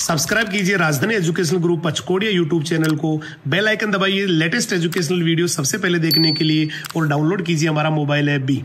subscribe कीजिए Rajdhani educational group Pachkodiya YouTube channel को bell icon दबाइए लेटेस्ट एजुकेशनल वीडियो सबसे पहले देखने के लिए और डाउनलोड कीजिए हमारा मोबाइल ऐप भी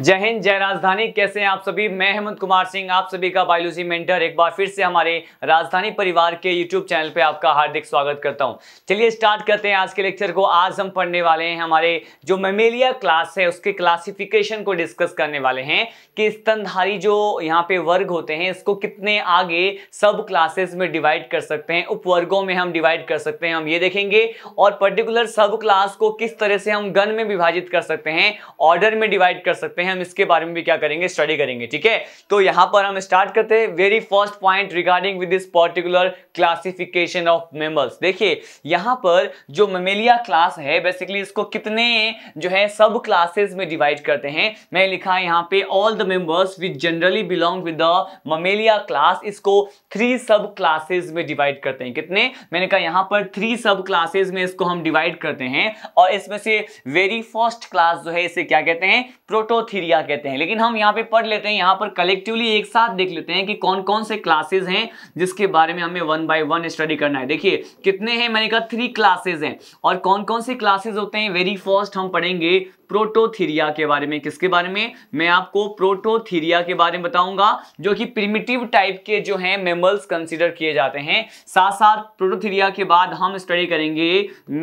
जय हिंद जय राजधानी कैसे हैं आप सभी मैं हेमंत कुमार सिंह आप सभी का बायोलॉजी मेंटर एक बार फिर से हमारे राजधानी परिवार के यूट्यूब चैनल पे आपका हार्दिक स्वागत करता हूं चलिए स्टार्ट करते हैं आज के लेक्चर को आज हम पढ़ने वाले हैं हमारे जो मेमेलिया क्लास है उसके क्लासिफिकेशन को डिस्कस करने वाले हैं कि स्तनधारी जो यहाँ पे वर्ग होते हैं इसको कितने आगे सब क्लासेस में डिवाइड कर सकते हैं उप में हम डिवाइड कर सकते हैं हम ये देखेंगे और पर्टिकुलर सब क्लास को किस तरह से हम गन में विभाजित कर सकते हैं ऑर्डर में डिवाइड कर सकते हैं हैं हम इसके बारे में भी क्या करेंगे स्टडी करेंगे ठीक है तो यहां पर हम स्टार्ट करते हैं very first point regarding with this particular classification of mammals देखिए यहां पर जो मेमेलिया क्लास है बेसिकली इसको कितने जो है सब क्लासेस में डिवाइड करते हैं मैं लिखा यहां पे all the members which generally belong with the mammalia class इसको थ्री सब क्लासेस में डिवाइड करते हैं कितने मैंने कहा यहां पर थ्री सब क्लासेस में इसको हम डिवाइड करते हैं और इसमें से वेरी फर्स्ट क्लास जो है इसे क्या कहते हैं प्रोटोथी क्राइटेरिया कहते हैं लेकिन हम यहाँ पे पढ़ लेते हैं यहाँ पर कलेक्टिवली एक साथ देख लेते हैं कि कौन कौन से क्लासेज हैं जिसके बारे में हमें वन बाय वन स्टडी करना है देखिए कितने हैं मैंने कहा थ्री क्लासेज हैं और कौन कौन से क्लासेज होते हैं वेरी फर्स्ट हम पढ़ेंगे प्रोटोथीरिया के बारे में किसके बारे में मैं आपको प्रोटोथीरिया के बारे में बताऊंगा जो कि प्रिमिटिव टाइप के जो हैं मेमल्स कंसीडर किए जाते हैं साथ साथ प्रोटोथीरिया के बाद हम स्टडी करेंगे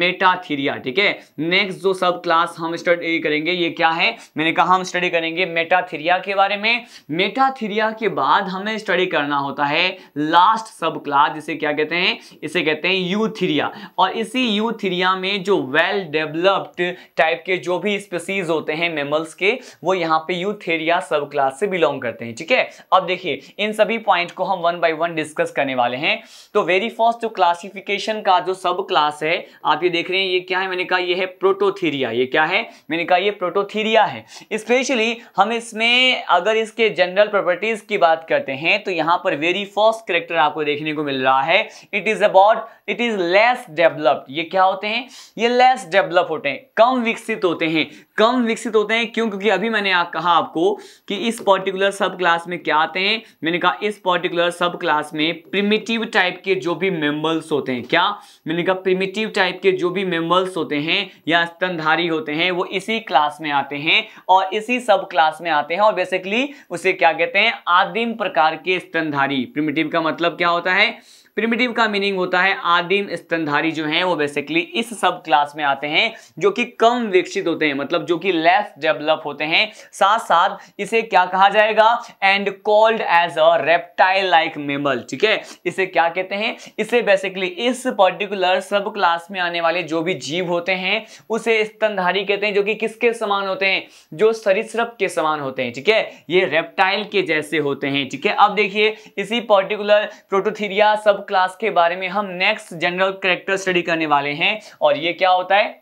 मेटाथीरिया ठीक है नेक्स्ट जो सब क्लास हम स्टडी करेंगे ये क्या है मैंने कहा हम स्टडी स्टडी करेंगे मेटाथीरिया के बारे में मेटाथीरिया के बाद हमें स्टडी करना होता है लास्ट सब क्लास जिसे क्या कहते हैं इसे कहते हैं यूथीरिया और इसी यूथीरिया में जो वेल डेवलप्ड टाइप के जो भी स्पेसीज होते हैं मेमल्स के वो यहाँ पे यूथेरिया सब क्लास से बिलोंग करते हैं ठीक है अब देखिए इन सभी पॉइंट को हम वन बाई वन डिस्कस करने वाले हैं तो वेरी फर्स्ट जो क्लासिफिकेशन का जो सब क्लास है आप ये देख रहे हैं ये क्या है मैंने कहा ये है प्रोटोथीरिया ये क्या है मैंने कहा ये प्रोटोथीरिया है स्पेशल एक्चुअली हम इसमें अगर इसके जनरल प्रॉपर्टीज की बात करते हैं तो यहाँ पर वेरी फर्स्ट करेक्टर आपको देखने को मिल रहा है it is about it is less developed ये क्या होते हैं ये लेस डेवलप होते हैं कम विकसित होते हैं कम विकसित होते हैं क्यों क्योंकि अभी मैंने आ, कहा आपको कि इस पर्टिकुलर सब क्लास में क्या आते हैं मैंने कहा इस पर्टिकुलर सब क्लास में प्रिमिटिव टाइप के जो भी मेम्बल्स होते हैं क्या मैंने कहा प्रिमिटिव टाइप के जो भी मेम्बल्स होते हैं या स्तनधारी होते हैं वो इसी क्लास में आते हैं और इसी सब क्लास में आते हैं और बेसिकली उसे क्या कहते हैं आदिम प्रकार के स्तनधारी प्रिमिटिव का मतलब क्या होता है प्रिमिटिव का मीनिंग होता है आदिम स्तनधारी जो हैं वो बेसिकली इस सब क्लास में आते हैं जो कि कम विकसित होते हैं मतलब जो कि लेस डेवलप होते हैं साथ साथ इसे क्या कहा जाएगा and called as a reptile like mammal ठीक है इसे क्या कहते हैं इसे बेसिकली इस पर्टिकुलर सब क्लास में आने वाले जो भी जीव होते हैं उसे स्तनधारी कहते हैं जो कि किसके समान होते हैं जो सरिसप के समान होते हैं ठीक है ये रेप्टाइल के जैसे होते हैं ठीक है अब देखिए इसी पर्टिकुलर प्रोटोथीरिया सब सब क्लास के बारे में हम नेक्स्ट जनरल करेक्टर स्टडी करने वाले हैं और ये क्या होता है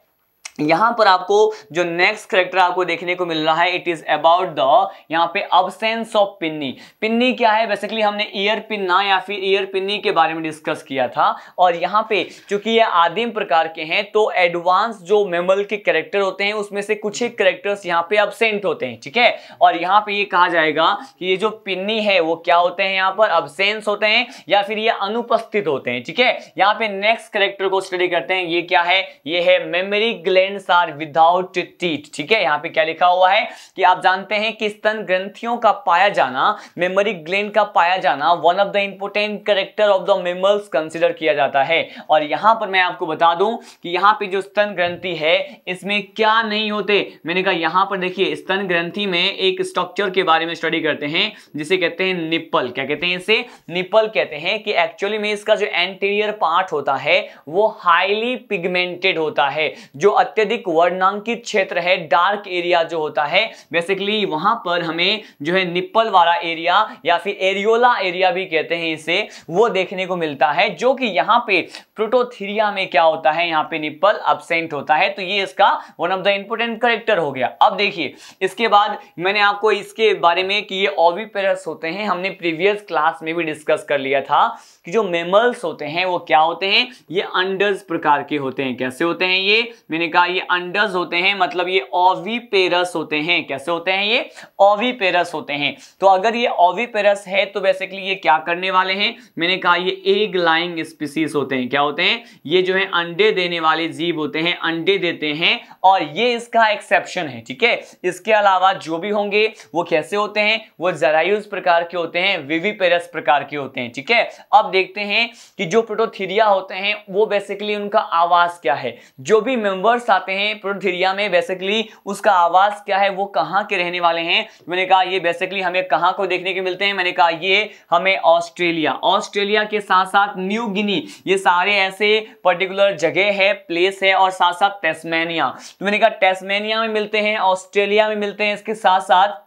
यहां पर आपको जो नेक्स्ट करेक्टर आपको देखने को मिल रहा है इट इज अबाउट द यहाँ पे अबसेंस ऑफ पिन्नी पिन्नी क्या है बेसिकली हमने ईयर पिन्ना या फिर ईयर पिन्नी के बारे में डिस्कस किया था और यहाँ पे चूंकि ये आदिम प्रकार के हैं तो एडवांस जो मेमल के करेक्टर होते हैं उसमें से कुछ ही करेक्टर्स यहाँ पे अबसेंट होते हैं ठीक है और यहाँ पे ये कहा जाएगा कि ये जो पिन्नी है वो क्या होते हैं यहाँ पर अबसेंस होते हैं या फिर ये अनुपस्थित होते हैं ठीक है यहाँ पे नेक्स्ट करेक्टर को स्टडी करते हैं ये क्या है ये है mammary gland parents are without teat ठीक है यहाँ पे क्या लिखा हुआ है कि आप जानते हैं कि स्तन ग्रंथियों का पाया जाना मेमोरी ग्लैंड का पाया जाना one of the important character of the mammals consider किया जाता है और यहाँ पर मैं आपको बता दूं कि यहाँ पे जो स्तन ग्रंथि है इसमें क्या नहीं होते मैंने कहा यहाँ पर देखिए स्तन ग्रंथि में एक स्ट्रक्चर के बारे में स्टडी करते हैं जिसे कहते हैं निप्पल क्या कहते हैं इसे निप्पल कहते हैं कि एक्चुअली में इसका जो एंटीरियर पार्ट होता है वो हाईली पिगमेंटेड होता है जो अत्यधिक वर्णांकित क्षेत्र है डार्क एरिया जो होता है बेसिकली वहां पर हमें जो है निप्पल वाला एरिया या फिर एरियोला एरिया भी कहते हैं इसे वो देखने को मिलता है जो कि यहाँ पे प्रोटोथीरिया में क्या होता है यहाँ पे निप्पल अबसेंट होता है तो ये इसका one of the important character हो गया अब देखिए इसके बाद मैंने आपको इसके बारे में कि ये ओविपेरस होते हैं हमने प्रीवियस क्लास में भी डिस्कस कर लिया था कि जो मेमल्स होते हैं वो क्या होते हैं ये अंडर्स प्रकार के होते हैं कैसे होते हैं ये मैंने कहा ये अंडर्स होते हैं मतलब ये ओवीपेरस होते हैं कैसे होते हैं ये ओवीपेरस होते हैं तो अगर ये ओवीपेरस है तो बेसिकली ये क्या करने वाले हैं मैंने कहा ये एग लाइंग स्पीसीज होते हैं क्या होते हैं ये जो है अंडे देने वाले जीव होते हैं अंडे देते हैं और ये इसका एक्सेप्शन है ठीक है इसके अलावा जो भी होंगे वो कैसे होते हैं वो जरायूज प्रकार के होते हैं विविपेरस प्रकार के होते हैं ठीक है अब देखते हैं कि जो प्रोटोथीरिया होते हैं वो बेसिकली उनका आवास क्या है जो भी मेंबर्स आते हैं प्रोटोथीरिया में बेसिकली उसका आवास क्या है वो कहाँ के रहने वाले हैं मैंने कहा ये बेसिकली हमें कहाँ को देखने के मिलते हैं मैंने कहा ये हमें ऑस्ट्रेलिया ऑस्ट्रेलिया के साथ साथ न्यू गिनी ये सारे ऐसे पर्टिकुलर जगह है प्लेस है और साथ साथ टेस्मेनिया तो मैंने कहा टेस्मेनिया में मिलते हैं ऑस्ट्रेलिया में मिलते हैं इसके साथ साथ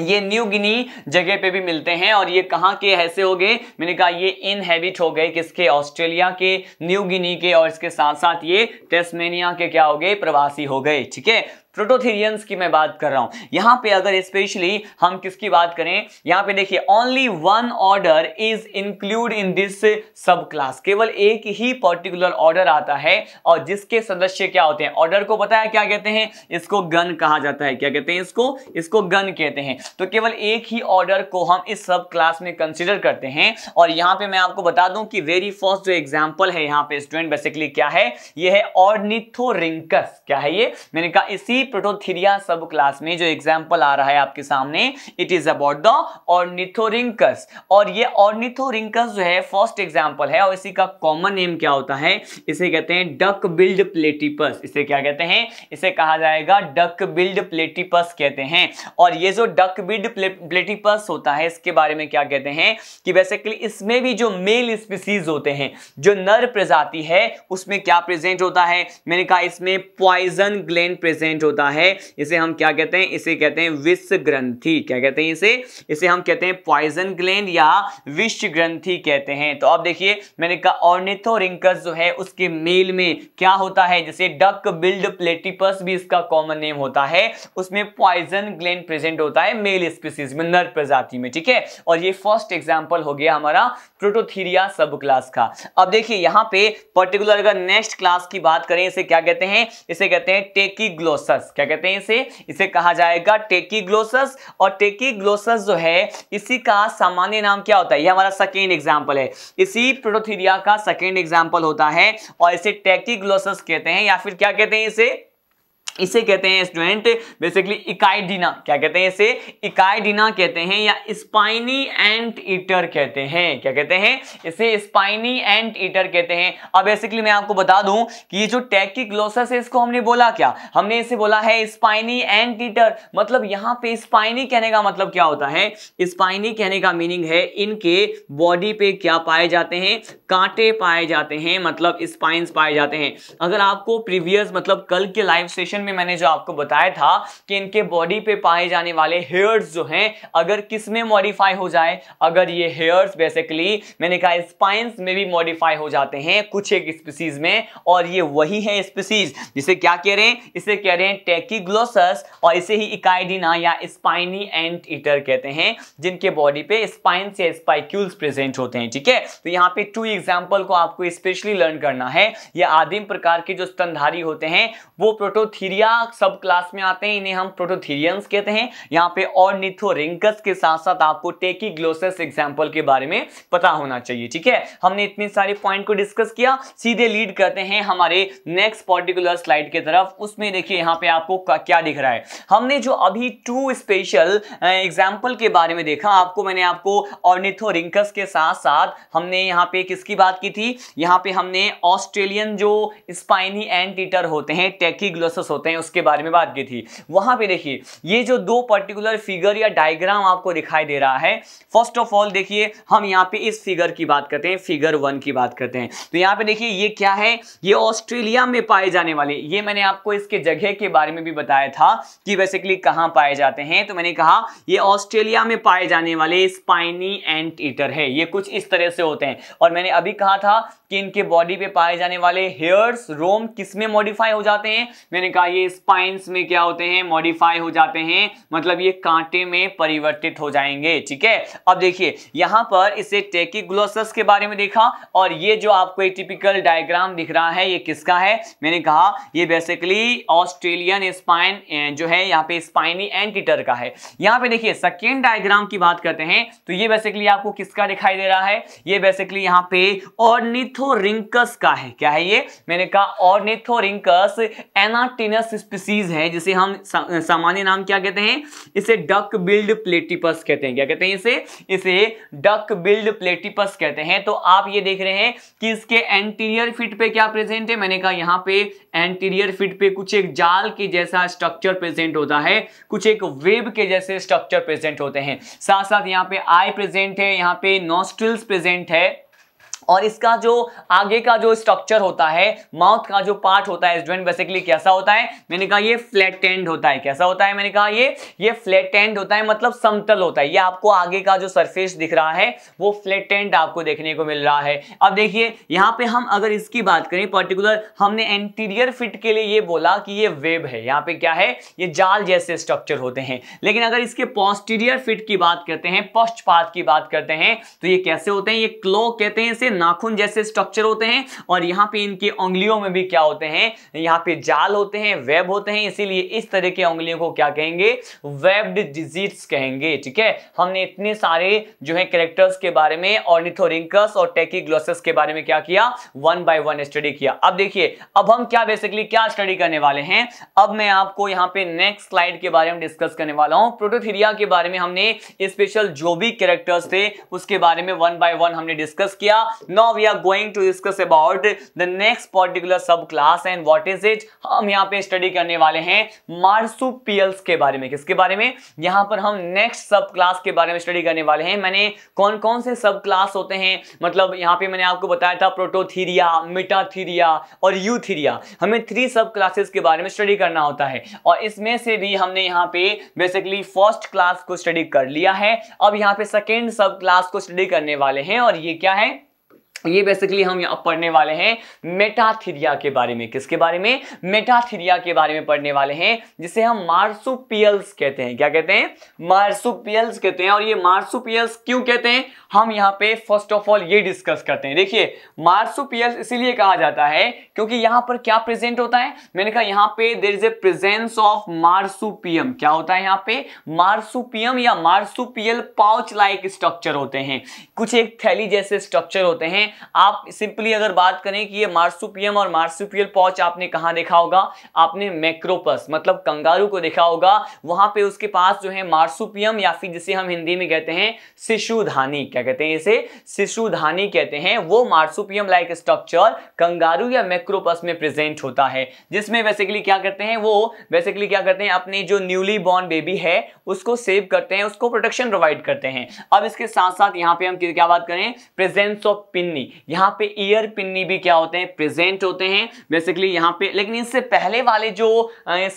ये न्यू गिनी जगह पे भी मिलते हैं और ये कहाँ के ऐसे हो गए मैंने कहा ये इनहेबिट हो गए किसके ऑस्ट्रेलिया के न्यू गिनी के और इसके साथ साथ ये टेस्मेनिया के क्या हो गए प्रवासी हो गए ठीक है प्रोटोथीरियंस की मैं बात कर रहा हूं यहां पे अगर स्पेशली हम किसकी बात करें यहां पे देखिए only one order is include in this sub class केवल एक ही पर्टिकुलर ऑर्डर आता है और जिसके सदस्य क्या होते हैं ऑर्डर को बताया क्या कहते हैं इसको गन कहा जाता है क्या कहते हैं इसको इसको गन कहते हैं तो केवल एक ही ऑर्डर को हम इस सब क्लास में कंसिडर करते हैं और यहाँ पे मैं आपको बता दूं कि वेरी फर्स्ट जो एग्जाम्पल है यहाँ पे स्टूडेंट बेसिकली क्या है ये है ऑर्निथोरिंकस क्या है ये मैंने कहा इसी की प्रोटोथीरिया सब क्लास में जो एग्जाम्पल आ रहा है आपके सामने it is about the ornithorhynchus और ये ऑर्निथोरिंकस जो है फर्स्ट एग्जाम्पल है और इसी का कॉमन नेम क्या होता है इसे कहते हैं डक बिल्ड प्लेटिपस इसे क्या कहते हैं इसे कहा जाएगा डक बिल्ड प्लेटिपस कहते हैं और ये जो डक बिल्ड प्लेटिपस होता है इसके बारे में क्या कहते हैं कि बेसिकली इसमें भी जो मेल स्पीसीज होते हैं जो नर प्रजाति है उसमें क्या प्रेजेंट होता है मैंने कहा इसमें पॉइजन ग्लैंड प्रेजेंट होता है इसे हम क्या कहते हैं इसे कहते हैं विष ग्रंथी क्या कहते हैं इसे इसे हम कहते हैं पॉइजन ग्लैंड या विष ग्रंथी कहते हैं तो अब देखिए मैंने कहा ऑर्निथोरिंकस जो है उसके मेल में क्या होता है जैसे डक बिल्ड प्लेटिपस भी इसका कॉमन नेम होता है उसमें पॉइजन ग्लैंड प्रेजेंट होता है मेल स्पीसीज में नर प्रजाति में ठीक है और ये फर्स्ट एग्जाम्पल हो गया हमारा प्रोटोथीरिया सब क्लास का अब देखिए यहाँ पे पर्टिकुलर अगर नेक्स्ट क्लास की बात करें इसे क्या कहते हैं इसे कहते हैं टेकी ग्लोसस क्या कहते हैं इसे इसे कहा जाएगा ग्लोसस और ग्लोसस जो है इसी का सामान्य नाम क्या होता है ये हमारा सेकेंड एग्जाम्पल है इसी प्रोटोथीरिया का सेकेंड एग्जाम्पल होता है और इसे ग्लोसस कहते हैं या फिर क्या कहते हैं इसे इसे कहते हैं स्टूडेंट बेसिकली इकाइडिना क्या कहते हैं इसे इकाइडिना कहते हैं या स्पाइनी एंट ईटर कहते हैं क्या कहते हैं इसे स्पाइनी एंट ईटर कहते हैं अब बेसिकली मैं आपको बता दूं कि ये जो टैकिग्लोसस है इसको हमने बोला क्या हमने इसे बोला है स्पाइनी एंट ईटर मतलब यहाँ पे स्पाइनी कहने का मतलब क्या होता है स्पाइनी कहने का मीनिंग है इनके बॉडी पे क्या पाए जाते हैं कांटे पाए जाते हैं मतलब स्पाइन्स पाए जाते हैं अगर आपको प्रीवियस मतलब कल के लाइव सेशन में मैंने जो आपको बताया था कि इनके बॉडी पे पाए जाने वाले हेयर्स जो हैं अगर किस में मॉडिफाई हो जाए अगर ये हेयर्स बेसिकली मैंने कहा स्पाइंस में भी मॉडिफाई हो जाते हैं कुछ एक स्पीसीज में और ये वही है स्पीसीज जिसे क्या कह रहे हैं इसे कह रहे हैं टेकीग्लोसस और इसे ही इकाइडिना या स्पाइनी एंट ईटर कहते हैं जिनके बॉडी पे स्पाइंस या स्पाइक्यूल्स प्रेजेंट होते हैं ठीक है तो यहाँ पे टू एग्जाम्पल को आपको स्पेशली लर्न करना है ये आदिम प्रकार के जो स्तनधारी होते हैं वो प्रोटोथीरी बैक्टीरिया सब क्लास में आते हैं इन्हें हम प्रोटोथीरियंस कहते हैं यहाँ पे और निथोरिंकस के साथ साथ आपको टेकी ग्लोसेस एग्जाम्पल के बारे में पता होना चाहिए ठीक है हमने इतने सारे पॉइंट को डिस्कस किया सीधे लीड करते हैं हमारे नेक्स्ट पर्टिकुलर स्लाइड की तरफ उसमें देखिए यहाँ पे आपको क्या दिख रहा है हमने जो अभी टू स्पेशल एग्जाम्पल के बारे में देखा आपको मैंने आपको ऑर्निथोरिंकस के साथ साथ हमने यहाँ पे किसकी बात की थी यहाँ पे हमने ऑस्ट्रेलियन जो स्पाइनी एंड टीटर होते हैं टेकी ग्लोसेस होते हैं उसके बारे में बात की थी वहां पे देखिए ये जो दो पर्टिकुलर फिगर या डायग्राम आपको दिखाई दे रहा है फर्स्ट ऑफ ऑल देखिए हम यहाँ पे इस फिगर की बात करते हैं फिगर वन की बात करते हैं तो यहाँ पे देखिए ये क्या है ये ऑस्ट्रेलिया में पाए जाने वाले ये मैंने आपको इसके जगह के बारे में भी बताया था कि बेसिकली कहाँ पाए जाते हैं तो मैंने कहा ये ऑस्ट्रेलिया में पाए जाने वाले स्पाइनी एंड ईटर है ये कुछ इस तरह से होते हैं और मैंने अभी कहा था कि इनके बॉडी पे पाए जाने वाले हेयर्स रोम किसमें मॉडिफाई हो जाते हैं मैंने कहा ये स्पाइंस में क्या होते हैं मॉडिफाई हो जाते हैं मतलब ये कांटे में परिवर्तित हो जाएंगे ठीक है अब देखिए यहां पर इसे टेकिग्लोसस के बारे में देखा और ये जो आपको एक टिपिकल डायग्राम दिख रहा है ये किसका है मैंने कहा ये बेसिकली ऑस्ट्रेलियन स्पाइन जो है यहाँ पे स्पाइनी एंटीटर का है यहाँ पे देखिए सेकेंड डायग्राम की बात करते हैं तो ये बेसिकली आपको किसका दिखाई दे रहा है ये बेसिकली यहाँ पे ऑर्निथोरिंकस का है क्या है ये मैंने कहा ऑर्निथोरिंकस एनाटिनस दस स्पीसीज हैं जिसे हम सा, सामान्य नाम क्या कहते हैं इसे डक बिल्ड प्लेटिपस कहते हैं क्या कहते हैं इसे इसे डक बिल्ड प्लेटिपस कहते हैं तो आप ये देख रहे हैं कि इसके एंटीरियर फिट पे क्या प्रेजेंट है मैंने कहा यहाँ पे एंटीरियर फिट पे कुछ एक जाल के जैसा स्ट्रक्चर प्रेजेंट होता है कुछ एक वेब के जैसे स्ट्रक्चर प्रेजेंट होते हैं साथ साथ यहाँ पे आई प्रेजेंट है यहाँ पे नोस्ट्रिल्स प्रेजेंट है और इसका जो आगे का जो स्ट्रक्चर होता है माउथ का जो पार्ट होता है स्टूडेंट बेसिकली कैसा होता है मैंने कहा ये फ्लैट एंड होता है कैसा होता है मैंने कहा ये ये फ्लैट एंड होता है मतलब समतल होता है ये आपको आगे का जो सरफेस दिख रहा है वो फ्लैट एंड आपको देखने को मिल रहा है अब देखिए यहाँ पे हम अगर इसकी बात करें पर्टिकुलर हमने एंटीरियर फिट के लिए ये बोला कि ये वेब है यहाँ पे क्या है ये जाल जैसे स्ट्रक्चर होते हैं लेकिन अगर इसके पॉस्टीरियर फिट की बात करते हैं पश्चपात की बात करते हैं तो ये कैसे होते हैं ये क्लो कहते हैं इसे नाखून जैसे स्ट्रक्चर होते हैं और यहाँ पे इनके उंगलियों में भी क्या होते हैं यहाँ पे जाल होते हैं वेब होते हैं इसीलिए इस तरह के उंगलियों को क्या कहेंगे वेब्ड डिजीट्स कहेंगे ठीक है हमने इतने सारे जो है करेक्टर्स के बारे में ऑर्निथोरिंकस और टेकीग्लोसस के बारे में क्या किया वन बाय वन स्टडी किया अब देखिए अब हम क्या बेसिकली क्या स्टडी करने वाले हैं अब मैं आपको यहाँ पे नेक्स्ट स्लाइड के बारे में डिस्कस करने वाला हूँ प्रोटोथीरिया के बारे में हमने स्पेशल जो भी कैरेक्टर्स थे उसके बारे में वन बाय वन हमने डिस्कस किया now we are going to discuss about the next particular sub class and what is it हम यहां पे स्टडी करने वाले हैं मार्सुपियल्स के बारे में किसके बारे में यहां पर हम नेक्स्ट सब क्लास के बारे में स्टडी करने वाले हैं मैंने कौन कौन से सब क्लास होते हैं मतलब यहां पे मैंने आपको बताया था प्रोटोथीरिया मिटाथीरिया और यूथीरिया हमें थ्री सब क्लासेस के बारे में स्टडी करना होता है और इसमें से भी हमने यहाँ पे बेसिकली फर्स्ट क्लास को स्टडी कर लिया है अब यहाँ पे सेकेंड सब क्लास को स्टडी करने वाले हैं और ये क्या है ये बेसिकली हम यहाँ पढ़ने वाले हैं मेटाथिरिया के बारे में किसके बारे में मेटाथीरिया के बारे में पढ़ने वाले हैं जिसे हम मार्सुपियल्स कहते हैं क्या कहते हैं मार्सुपियल्स कहते हैं और ये मार्सुपियल्स क्यों कहते हैं हम यहाँ पे फर्स्ट ऑफ ऑल ये डिस्कस करते हैं देखिए मार्सुपियल्स इसीलिए कहा जाता है क्योंकि यहाँ पर क्या प्रेजेंट होता है मैंने कहा यहाँ पे there is a presence of marsupium क्या होता है यहाँ पे मार्सुपियम या मार्सुपियल पाउच लाइक स्ट्रक्चर होते हैं कुछ एक थैली जैसे स्ट्रक्चर होते हैं आप सिंपली अगर बात करें कि ये मार्सुपियम और मार्सुपियल पॉच आपने कहा देखा होगा आपने मैक्रोपस मतलब कंगारू को देखा होगा वहां पे उसके पास जो है मार्सुपियम या फिर जिसे हम हिंदी में कहते हैं शिशुधानी क्या कहते हैं इसे शिशुधानी कहते हैं वो मार्सुपियम लाइक स्ट्रक्चर कंगारू या मैक्रोपस में प्रेजेंट होता है जिसमें बेसिकली क्या करते हैं वो बेसिकली क्या करते हैं अपने जो न्यूली बॉर्न बेबी है उसको सेव करते हैं उसको प्रोटेक्शन प्रोवाइड करते हैं अब इसके साथ साथ यहाँ पे हम क्या बात करें प्रेजेंस ऑफ पिन्नी पिन्नी यहाँ पे ईयर पिन्नी भी क्या होते हैं प्रेजेंट होते हैं बेसिकली यहाँ पे लेकिन इससे पहले वाले जो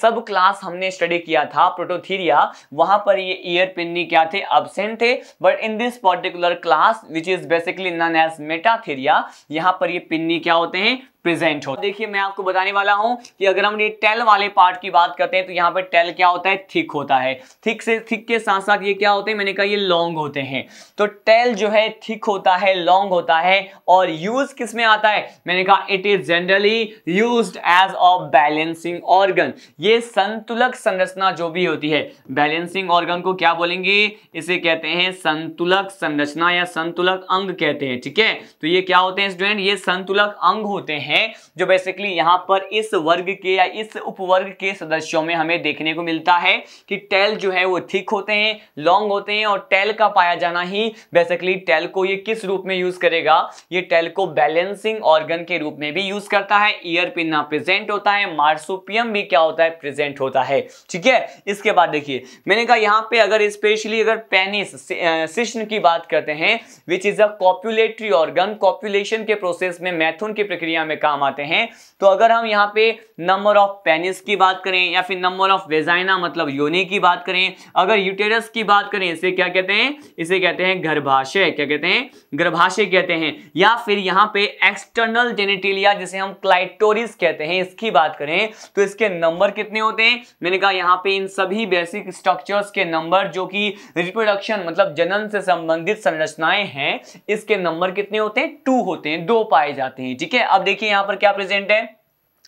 सब क्लास हमने स्टडी किया था प्रोटोथीरिया वहां पर ये ईयर पिन्नी क्या थे अबसेंट थे but in this particular class which is basically known as metatheria यहाँ पर ये पिन्नी क्या होते हैं प्रेजेंट हो देखिए मैं आपको बताने वाला हूं कि अगर हम ये टेल वाले पार्ट की बात करते हैं तो यहाँ पे टेल क्या होता है थिक होता है थिक से थिक के साथ साथ ये क्या होते हैं मैंने कहा ये लॉन्ग होते हैं तो टेल जो है थिक होता है लॉन्ग होता है और यूज किस में आता है मैंने कहा it is generally use as a balancing organ ये संतुलक संरचना जो भी होती है बैलेंसिंग ऑर्गन को क्या बोलेंगे इसे कहते हैं संतुलक संरचना या संतुलक अंग कहते हैं ठीक है तो ये क्या होते हैं स्टूडेंट ये संतुलक अंग होते हैं हैं जो बेसिकली यहाँ पर इस वर्ग के या इस उपवर्ग के सदस्यों में हमें देखने को मिलता है कि टेल जो है वो थिक होते हैं लॉन्ग होते हैं और टेल का पाया जाना ही बेसिकली टेल को ये किस रूप में यूज करेगा ये टेल को बैलेंसिंग ऑर्गन के रूप में भी यूज करता है ईयर पिन्ना प्रेजेंट होता है मार्सोपियम भी क्या होता है प्रेजेंट होता है ठीक है इसके बाद देखिए मैंने कहा यहाँ पे अगर स्पेशली अगर पेनिस सिश्न की बात करते हैं विच इज अ कॉप्यूलेटरी ऑर्गन कॉप्यूलेशन के प्रोसेस में मैथुन की प्रक्रिया में काम आते हैं तो अगर हम यहाँ पे नंबर ऑफ पेनिस की बात करें या फिर नंबर ऑफ वेजाइना मतलब योनि की बात करें अगर यूटेरस की बात करें इसे क्या कहते हैं इसे कहते हैं गर्भाशय क्या कहते हैं गर्भाशय कहते हैं या फिर यहाँ पे एक्सटर्नल जेनेटिलिया जिसे हम क्लाइटोरिस कहते हैं इसकी बात करें तो इसके नंबर कितने होते हैं मैंने कहा यहाँ पे इन सभी बेसिक स्ट्रक्चर्स के नंबर जो कि रिप्रोडक्शन मतलब जनन से संबंधित संरचनाएं हैं इसके नंबर कितने होते हैं टू होते हैं दो पाए जाते हैं ठीक है अब देखिए देखिए यहां पर क्या प्रेजेंट है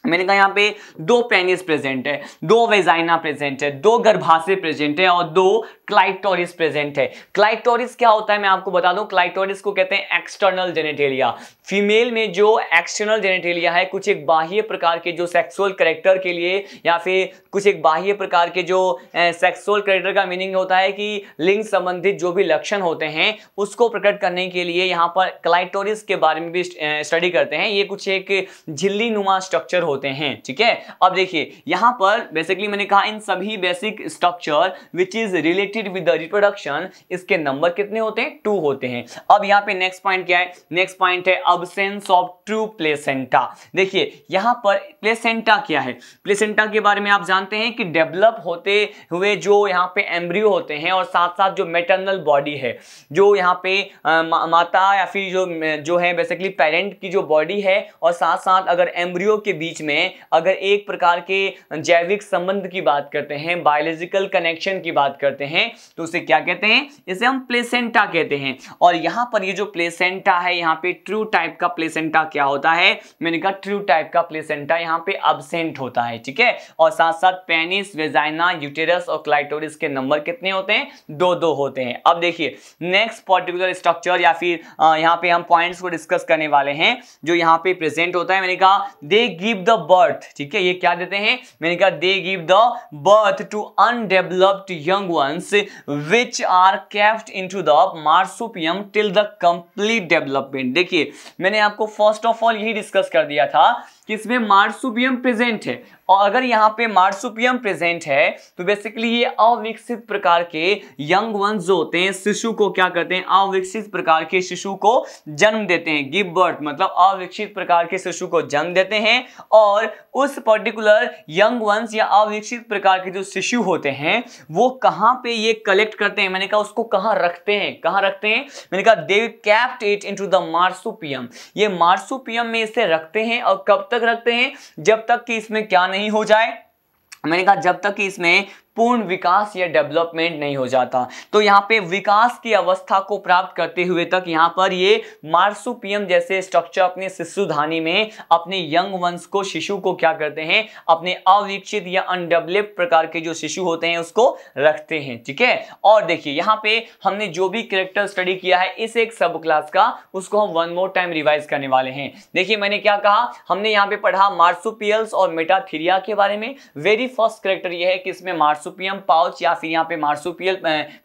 मैंने कहा यहाँ पे दो पेनिस प्रेजेंट है दो वेजाइना प्रेजेंट है दो गर्भाशय प्रेजेंट है और दो क्लाइटोरिस प्रेजेंट है क्लाइटोरिस क्या होता है मैं आपको बता दूं क्लाइटोरिस को कहते हैं एक्सटर्नल जेनेटेलिया फीमेल में जो एक्सटर्नल जेनेटेलिया है कुछ एक बाह्य प्रकार के जो सेक्सुअल करेक्टर के लिए या फिर कुछ एक बाह्य प्रकार के जो सेक्सुअल करेक्टर का मीनिंग होता है कि लिंग संबंधित जो भी लक्षण होते हैं उसको प्रकट करने के लिए यहाँ पर क्लाइटोरिस के बारे में भी स्टडी करते हैं ये कुछ एक झिल्ली नुमा स्ट्रक्चर होता होते हैं ठीक है अब देखिए यहां पर बेसिकली मैंने कहा इन सभी basic structure which is related with reproduction इसके नंबर कितने होते हैं टू होते हैं अब यहाँ पे नेक्स्ट पॉइंट क्या है नेक्स्ट पॉइंट है अबसेंस ऑफ ट्रू प्लेसेंटा देखिए यहाँ पर प्लेसेंटा क्या है प्लेसेंटा के बारे में आप जानते हैं कि डेवलप होते हुए जो यहाँ पे एम्ब्रियो होते हैं और साथ साथ जो मेटर्नल बॉडी है जो यहाँ पे आ, माता या फिर जो जो है बेसिकली पेरेंट की जो बॉडी है और साथ साथ अगर एम्ब्रियो के बीच बीच में अगर एक प्रकार के जैविक संबंध की बात करते हैं बायोलॉजिकल कनेक्शन की बात करते हैं तो उसे क्या कहते हैं इसे हम प्लेसेंटा कहते हैं और यहां पर ये जो प्लेसेंटा है यहां पे ट्रू टाइप का प्लेसेंटा क्या होता है मैंने कहा ट्रू टाइप का प्लेसेंटा यहां पे अबसेंट होता है ठीक है और साथ साथ पेनिस वेजाइना यूटेरस और क्लाइटोरिस के नंबर कितने होते हैं दो दो होते हैं अब देखिए नेक्स्ट पर्टिकुलर स्ट्रक्चर या फिर यहां पर हम पॉइंट को डिस्कस करने वाले हैं जो यहां पर प्रेजेंट होता है मैंने कहा दे गिव द बर्थ ठीक है ये क्या देते हैं मैंने कहा they give the birth to undeveloped young ones which are kept into the marsupium till the complete development देखिए मैंने आपको फर्स्ट ऑफ ऑल यही डिस्कस कर दिया था कि इसमें मार्सुपियम प्रेजेंट है और अगर यहाँ पे मार्सुपियम प्रेजेंट है तो बेसिकली ये अविकसित प्रकार के यंग वंस जो होते हैं शिशु को क्या करते हैं अविकसित प्रकार के शिशु को जन्म देते हैं गिव बर्थ मतलब अविकसित प्रकार के शिशु को जन्म देते हैं और उस पर्टिकुलर यंग वंस या अविकसित प्रकार के जो शिशु होते हैं वो कहाँ पे ये कलेक्ट करते हैं मैंने कहा उसको कहाँ रखते हैं कहाँ रखते हैं मैंने कहा they kept it in the marsupium ये मार्सुपियम में इसे रखते हैं और कब तक रखते हैं जब तक कि इसमें क्या नहीं नहीं हो जाए मैंने कहा जब तक कि इसमें पूर्ण विकास या डेवलपमेंट नहीं हो जाता तो यहाँ पे विकास की अवस्था को प्राप्त करते हुए तक यहाँ पर ये मार्सुपियम जैसे स्ट्रक्चर अपने शिशुधानी में अपने यंग वंश को शिशु को क्या करते हैं अपने अविकसित या अनडेवलप्ड प्रकार के जो शिशु होते हैं उसको रखते हैं ठीक है और देखिए यहाँ पे हमने जो भी करेक्टर स्टडी किया है इस एक सब क्लास का उसको हम वन मोर टाइम रिवाइज करने वाले हैं देखिए मैंने क्या कहा हमने यहाँ पे पढ़ा मार्सुपियल्स और मेटाथीरिया के बारे में वेरी फर्स्ट करेक्टर यह है कि इसमें मार्सु मार्सुपियम पाउच या फिर यहाँ पे मार्सुपियल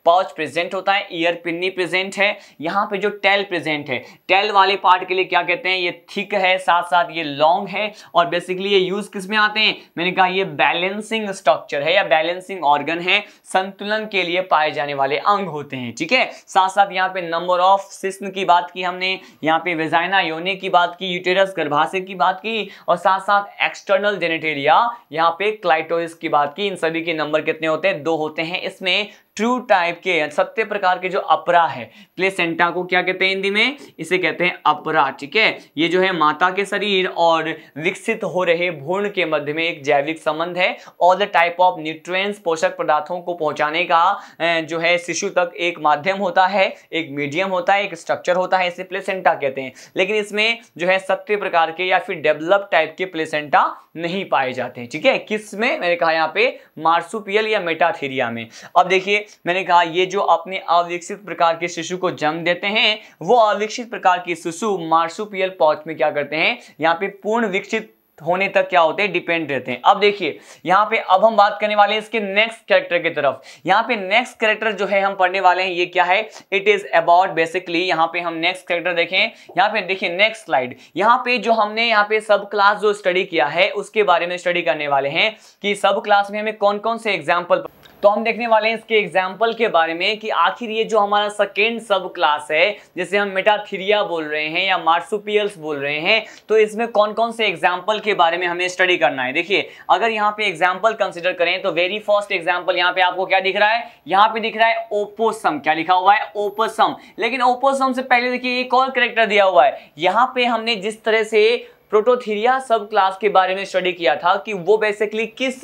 पाउच प्रेजेंट होता है ईयर पिन्नी प्रेजेंट है यहाँ पे जो टेल प्रेजेंट है टेल वाले पार्ट के लिए क्या कहते हैं ये थिक है साथ साथ ये लॉन्ग है और बेसिकली ये यूज किस में आते हैं मैंने कहा ये बैलेंसिंग स्ट्रक्चर है या बैलेंसिंग ऑर्गन है संतुलन के लिए पाए जाने वाले अंग होते हैं ठीक है साथ साथ यहाँ पे नंबर ऑफ सिस्म की बात की हमने यहाँ पे वेजाइना योने की बात की यूटेरस गर्भाशय की बात की और साथ साथ एक्सटर्नल जेनेटेरिया यहाँ पे क्लाइटोरिस की बात की इन सभी के नंबर के कितने होते हैं दो होते हैं इसमें ट्रू टाइप के सत्य प्रकार के जो अपरा है प्लेसेंटा को क्या कहते हैं हिंदी में इसे कहते हैं अपरा ठीक है ये जो है माता के शरीर और विकसित हो रहे भ्रूण के मध्य में एक जैविक संबंध है all the type of nutrients पोषक पदार्थों को पहुंचाने का जो है शिशु तक एक माध्यम होता है एक मीडियम होता है एक स्ट्रक्चर होता है इसे प्लेसेंटा कहते हैं लेकिन इसमें जो है सत्य प्रकार के या फिर डेवलप टाइप के प्लेसेंटा नहीं पाए जाते हैं ठीक है किस में मैंने कहा यहाँ पे मार्सुपियल या मेटाथीरिया में अब देखिए मैंने कहा ये जो अपने अविकसित प्रकार के शिशु को जन्म देते हैं वो अविकसित प्रकार के शिशु मार्सुपियल पॉच में क्या करते हैं यहाँ पे पूर्ण विकसित होने तक क्या होते हैं डिपेंड रहते हैं अब देखिए यहाँ पे अब हम बात करने वाले हैं इसके नेक्स्ट कैरेक्टर की तरफ यहाँ पे नेक्स्ट कैरेक्टर जो है हम पढ़ने वाले हैं ये क्या है इट इज अबाउट बेसिकली यहाँ पे हम नेक्स्ट कैरेक्टर देखें यहाँ पे देखिए नेक्स्ट स्लाइड यहाँ पे जो हमने यहाँ पे सब क्लास जो स्टडी किया है उसके बारे में स्टडी करने वाले हैं कि सब क्लास में हमें कौन कौन से एग्जाम्पल पर... तो हम देखने वाले हैं इसके एग्जाम्पल के बारे में कि आखिर ये जो हमारा सेकेंड सब क्लास है जैसे हम मेटाथीरिया बोल रहे हैं या मार्सुपियल्स बोल रहे हैं तो इसमें कौन कौन से एग्जाम्पल के बारे में हमें स्टडी करना है देखिए अगर यहाँ पे एग्जाम्पल कंसिडर करें तो वेरी फर्स्ट एग्जाम्पल यहाँ पे आपको क्या दिख रहा है यहाँ पे दिख रहा है ओपोसम क्या लिखा हुआ है ओपोसम लेकिन ओपोसम से पहले देखिए एक और करेक्टर दिया हुआ है यहाँ पे हमने जिस तरह से प्रोटोथीरिया सब क्लास के बारे में स्टडी किया था कि वो बेसिकली किस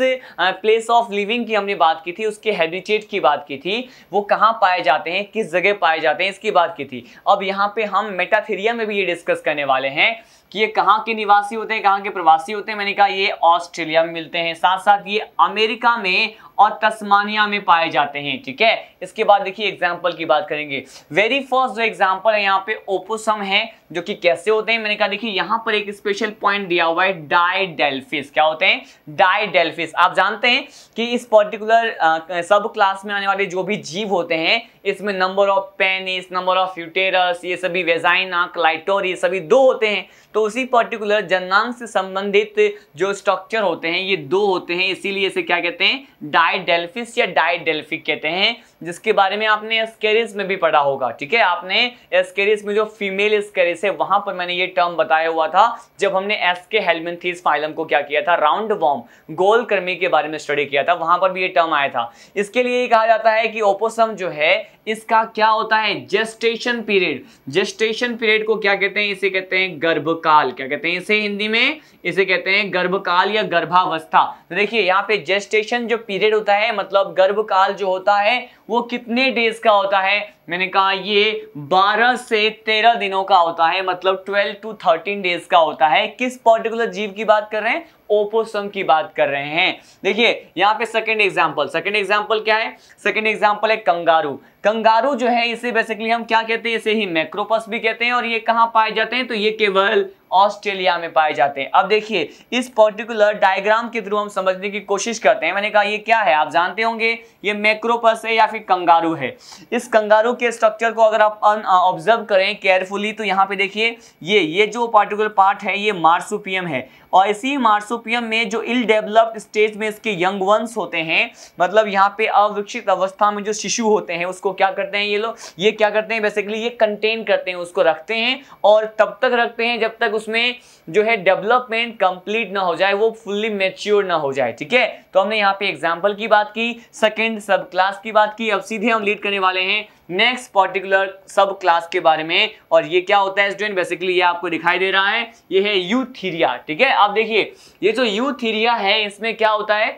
प्लेस ऑफ लिविंग की हमने बात की थी उसके हैबिटेट की बात की थी वो कहाँ पाए जाते हैं किस जगह पाए जाते हैं इसकी बात की थी अब यहाँ पे हम मेटाथीरिया में भी ये डिस्कस करने वाले हैं कि ये कहाँ के निवासी होते हैं कहाँ के प्रवासी होते हैं मैंने कहा ये ऑस्ट्रेलिया में मिलते हैं साथ साथ ये अमेरिका में और तस्मानिया में पाए जाते हैं ठीक है इसके बाद देखिए एग्जाम्पल की बात करेंगे वेरी फर्स्ट जो एग्जाम्पल है यहाँ पे ओपोसम है जो कि कैसे होते हैं मैंने कहा देखिए यहाँ पर एक स्पेशल पॉइंट दिया हुआ है डाइडेल्फिस क्या होते हैं डाइडेल्फिस आप जानते हैं कि इस पर्टिकुलर सब क्लास में आने वाले जो भी जीव होते हैं इसमें number of penis number of uterus ये सभी वेजाइना क्लाइटोर ये सभी दो होते हैं तो उसी पर्टिकुलर जननांग से संबंधित जो स्ट्रक्चर होते हैं ये दो होते हैं इसीलिए इसे क्या कहते हैं डायडेल्फिस या डायडेल्फिक कहते हैं जिसके बारे में आपने एस्केरिस में भी पढ़ा होगा ठीक है आपने एस्केरिस में जो फीमेल एस्केरिस है वहां पर मैंने ये टर्म बताया हुआ था जब हमने एस्के हेलमेंथीस फाइलम को क्या किया था राउंड वॉर्म गोल कर्मी के बारे में स्टडी किया था वहां पर भी ये टर्म आया था इसके लिए ये कहा जाता है कि ओपोसम जो है इसका क्या होता है जेस्टेशन पीरियड जेस्टेशन पीरियड को क्या कहते हैं इसे कहते हैं गर्भकाल क्या कहते हैं इसे हिंदी में इसे कहते हैं गर्भकाल या गर्भावस्था तो देखिए यहाँ पे जेस्टेशन जो पीरियड होता है मतलब गर्भकाल जो होता है वो कितने डेज का होता है मैंने कहा ये 12 से 13 दिनों का होता है मतलब 12 टू 13 डेज का होता है किस पर्टिकुलर जीव की बात कर रहे हैं ओपोसम की बात कर रहे हैं देखिए यहाँ पे सेकंड एग्जांपल सेकंड एग्जांपल क्या है सेकंड एग्जांपल है कंगारू कंगारू जो है इसे बेसिकली हम क्या कहते हैं इसे ही मैक्रोपस भी कहते हैं और ये कहाँ पाए जाते हैं तो ये केवल ऑस्ट्रेलिया में पाए जाते हैं अब देखिए इस पर्टिकुलर डायग्राम के थ्रू हम समझने की कोशिश करते हैं मैंने कहा ये क्या है आप जानते होंगे ये मैक्रोपस है या फिर कंगारू है इस कंगारू के स्ट्रक्चर को अगर आप ऑब्जर्व uh, करें केयरफुली तो यहाँ पे देखिए ये ये जो पर्टिकुलर पार्ट है ये मार्सुपियम है और इसी मार्सुपियम में जो इल डेवलप्ड स्टेज में इसके यंग वंस होते हैं मतलब यहाँ पे अविकसित अवस्था में जो शिशु होते हैं उसको क्या करते हैं ये लोग ये क्या करते हैं बेसिकली ये कंटेन करते हैं उसको रखते हैं और तब तक रखते हैं जब तक उसमें जो है डेवलपमेंट कंप्लीट ना हो जाए वो फुल्ली मेच्योर ना हो जाए ठीक है तो हमने यहाँ पे एग्जाम्पल की बात की सेकेंड सब क्लास की बात की अब सीधे हम लीड करने वाले हैं नेक्स्ट पर्टिकुलर सब क्लास के बारे में और ये क्या होता है स्टूडेंट बेसिकली ये आपको दिखाई दे रहा है ये है यूथीरिया ठीक है आप देखिए ये जो यूथीरिया है इसमें क्या होता है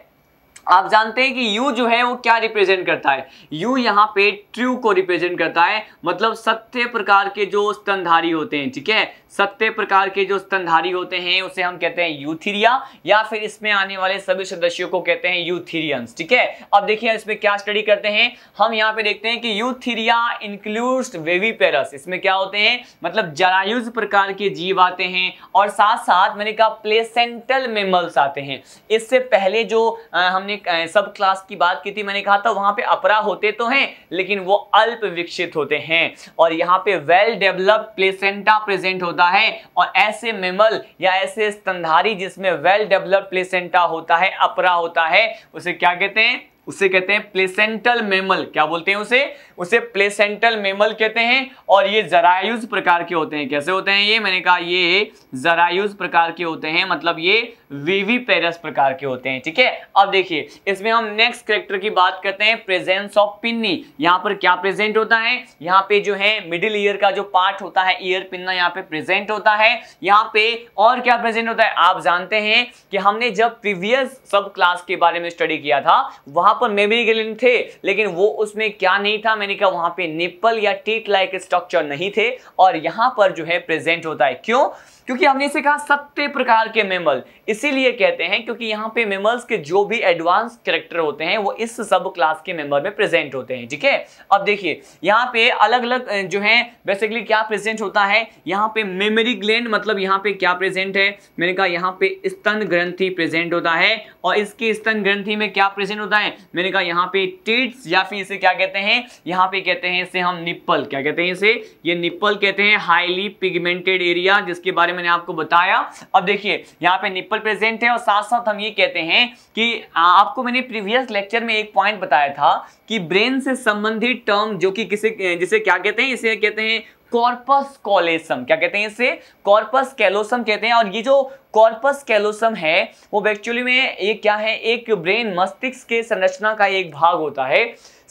आप जानते हैं कि यू जो है वो क्या रिप्रेजेंट करता है यू यहाँ पे ट्रू को रिप्रेजेंट करता है मतलब सत्य प्रकार के जो स्तनधारी होते हैं ठीक है सत्य प्रकार के जो स्तनधारी होते हैं उसे हम कहते हैं यूथीरिया या फिर इसमें आने वाले सभी सदस्यों को कहते हैं यूथीरियंस ठीक है अब देखिए इसमें क्या स्टडी करते हैं हम यहाँ पे देखते हैं कि यूथीरिया इंक्लूड्स वेवीपेरस इसमें क्या होते हैं मतलब जरायुज प्रकार के जीव आते हैं और साथ साथ मैंने कहा प्लेसेंटल मेमल्स आते हैं इससे पहले जो आ, हमने आ, सब क्लास की बात की थी मैंने कहा था वहां पे अपरा होते तो हैं लेकिन वो अल्प विकसित होते हैं और यहाँ पे वेल डेवलप्ड प्लेसेंटा प्रेजेंट होता होता है और ऐसे मेमल या ऐसे स्तनधारी जिसमें वेल डेवलप्ड प्लेसेंटा होता है अपरा होता है उसे क्या कहते हैं उसे कहते हैं प्लेसेंटल मेमल क्या बोलते हैं उसे उसे प्लेसेंटल मेमल कहते हैं और ये जरायुज प्रकार के होते हैं कैसे होते हैं ये मैंने कहा ये जरायुज प्रकार के होते हैं मतलब ये पेरस प्रकार के होते हैं ठीक है अब देखिए इसमें हम नेक्स्ट करेक्टर की बात करते हैं प्रेजेंस ऑफ पिन्नी यहाँ पर क्या प्रेजेंट होता है यहाँ पे जो है मिडिल ईयर का जो पार्ट होता है ईयर पिन्ना यहाँ पे प्रेजेंट होता है यहाँ पे और क्या प्रेजेंट होता है आप जानते हैं कि हमने जब प्रीवियस सब क्लास के बारे में स्टडी किया था वहां पर गिलिन थे लेकिन वो उसमें क्या नहीं था मैंने कहा वहां पर निप्पल या टीट लाइक स्ट्रक्चर नहीं थे और यहाँ पर जो है प्रेजेंट होता है क्यों क्योंकि हमने इसे कहा सत्य प्रकार के मेमल इसीलिए कहते हैं क्योंकि यहाँ पे मेमल्स के जो भी एडवांस करेक्टर होते हैं वो इस सब क्लास के मेंबर में प्रेजेंट होते हैं ठीक है अब देखिए यहाँ पे अलग अलग जो है बेसिकली क्या प्रेजेंट होता है यहाँ पे मेमोरी ग्लैंड मतलब यहाँ पे क्या प्रेजेंट है मैंने कहा यहाँ पे स्तन ग्रंथि प्रेजेंट होता है और इसके स्तन ग्रंथि में क्या प्रेजेंट होता है मैंने कहा यहाँ पे टीट्स या फिर इसे क्या कहते हैं यहाँ पे कहते हैं इसे हम निप्पल क्या कहते हैं इसे ये निप्पल कहते हैं हाईली पिगमेंटेड एरिया जिसके बारे में मैंने आपको बताया अब देखिए यहाँ पे निप्पल प्रेजेंट है और साथ साथ हम ये कहते हैं कि आपको मैंने प्रीवियस लेक्चर में एक पॉइंट बताया था कि ब्रेन से संबंधित टर्म जो कि किसे जिसे क्या कहते हैं इसे कहते हैं कॉर्पस कॉलेसम क्या कहते हैं इसे कॉर्पस कैलोसम कहते हैं और ये जो कॉर्पस कैलोसम है वो एक्चुअली में ये क्या है एक ब्रेन मस्तिष्क के संरचना का एक भाग होता है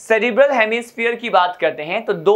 सेरिब्रल हेमिस्फीयर की बात करते हैं तो दो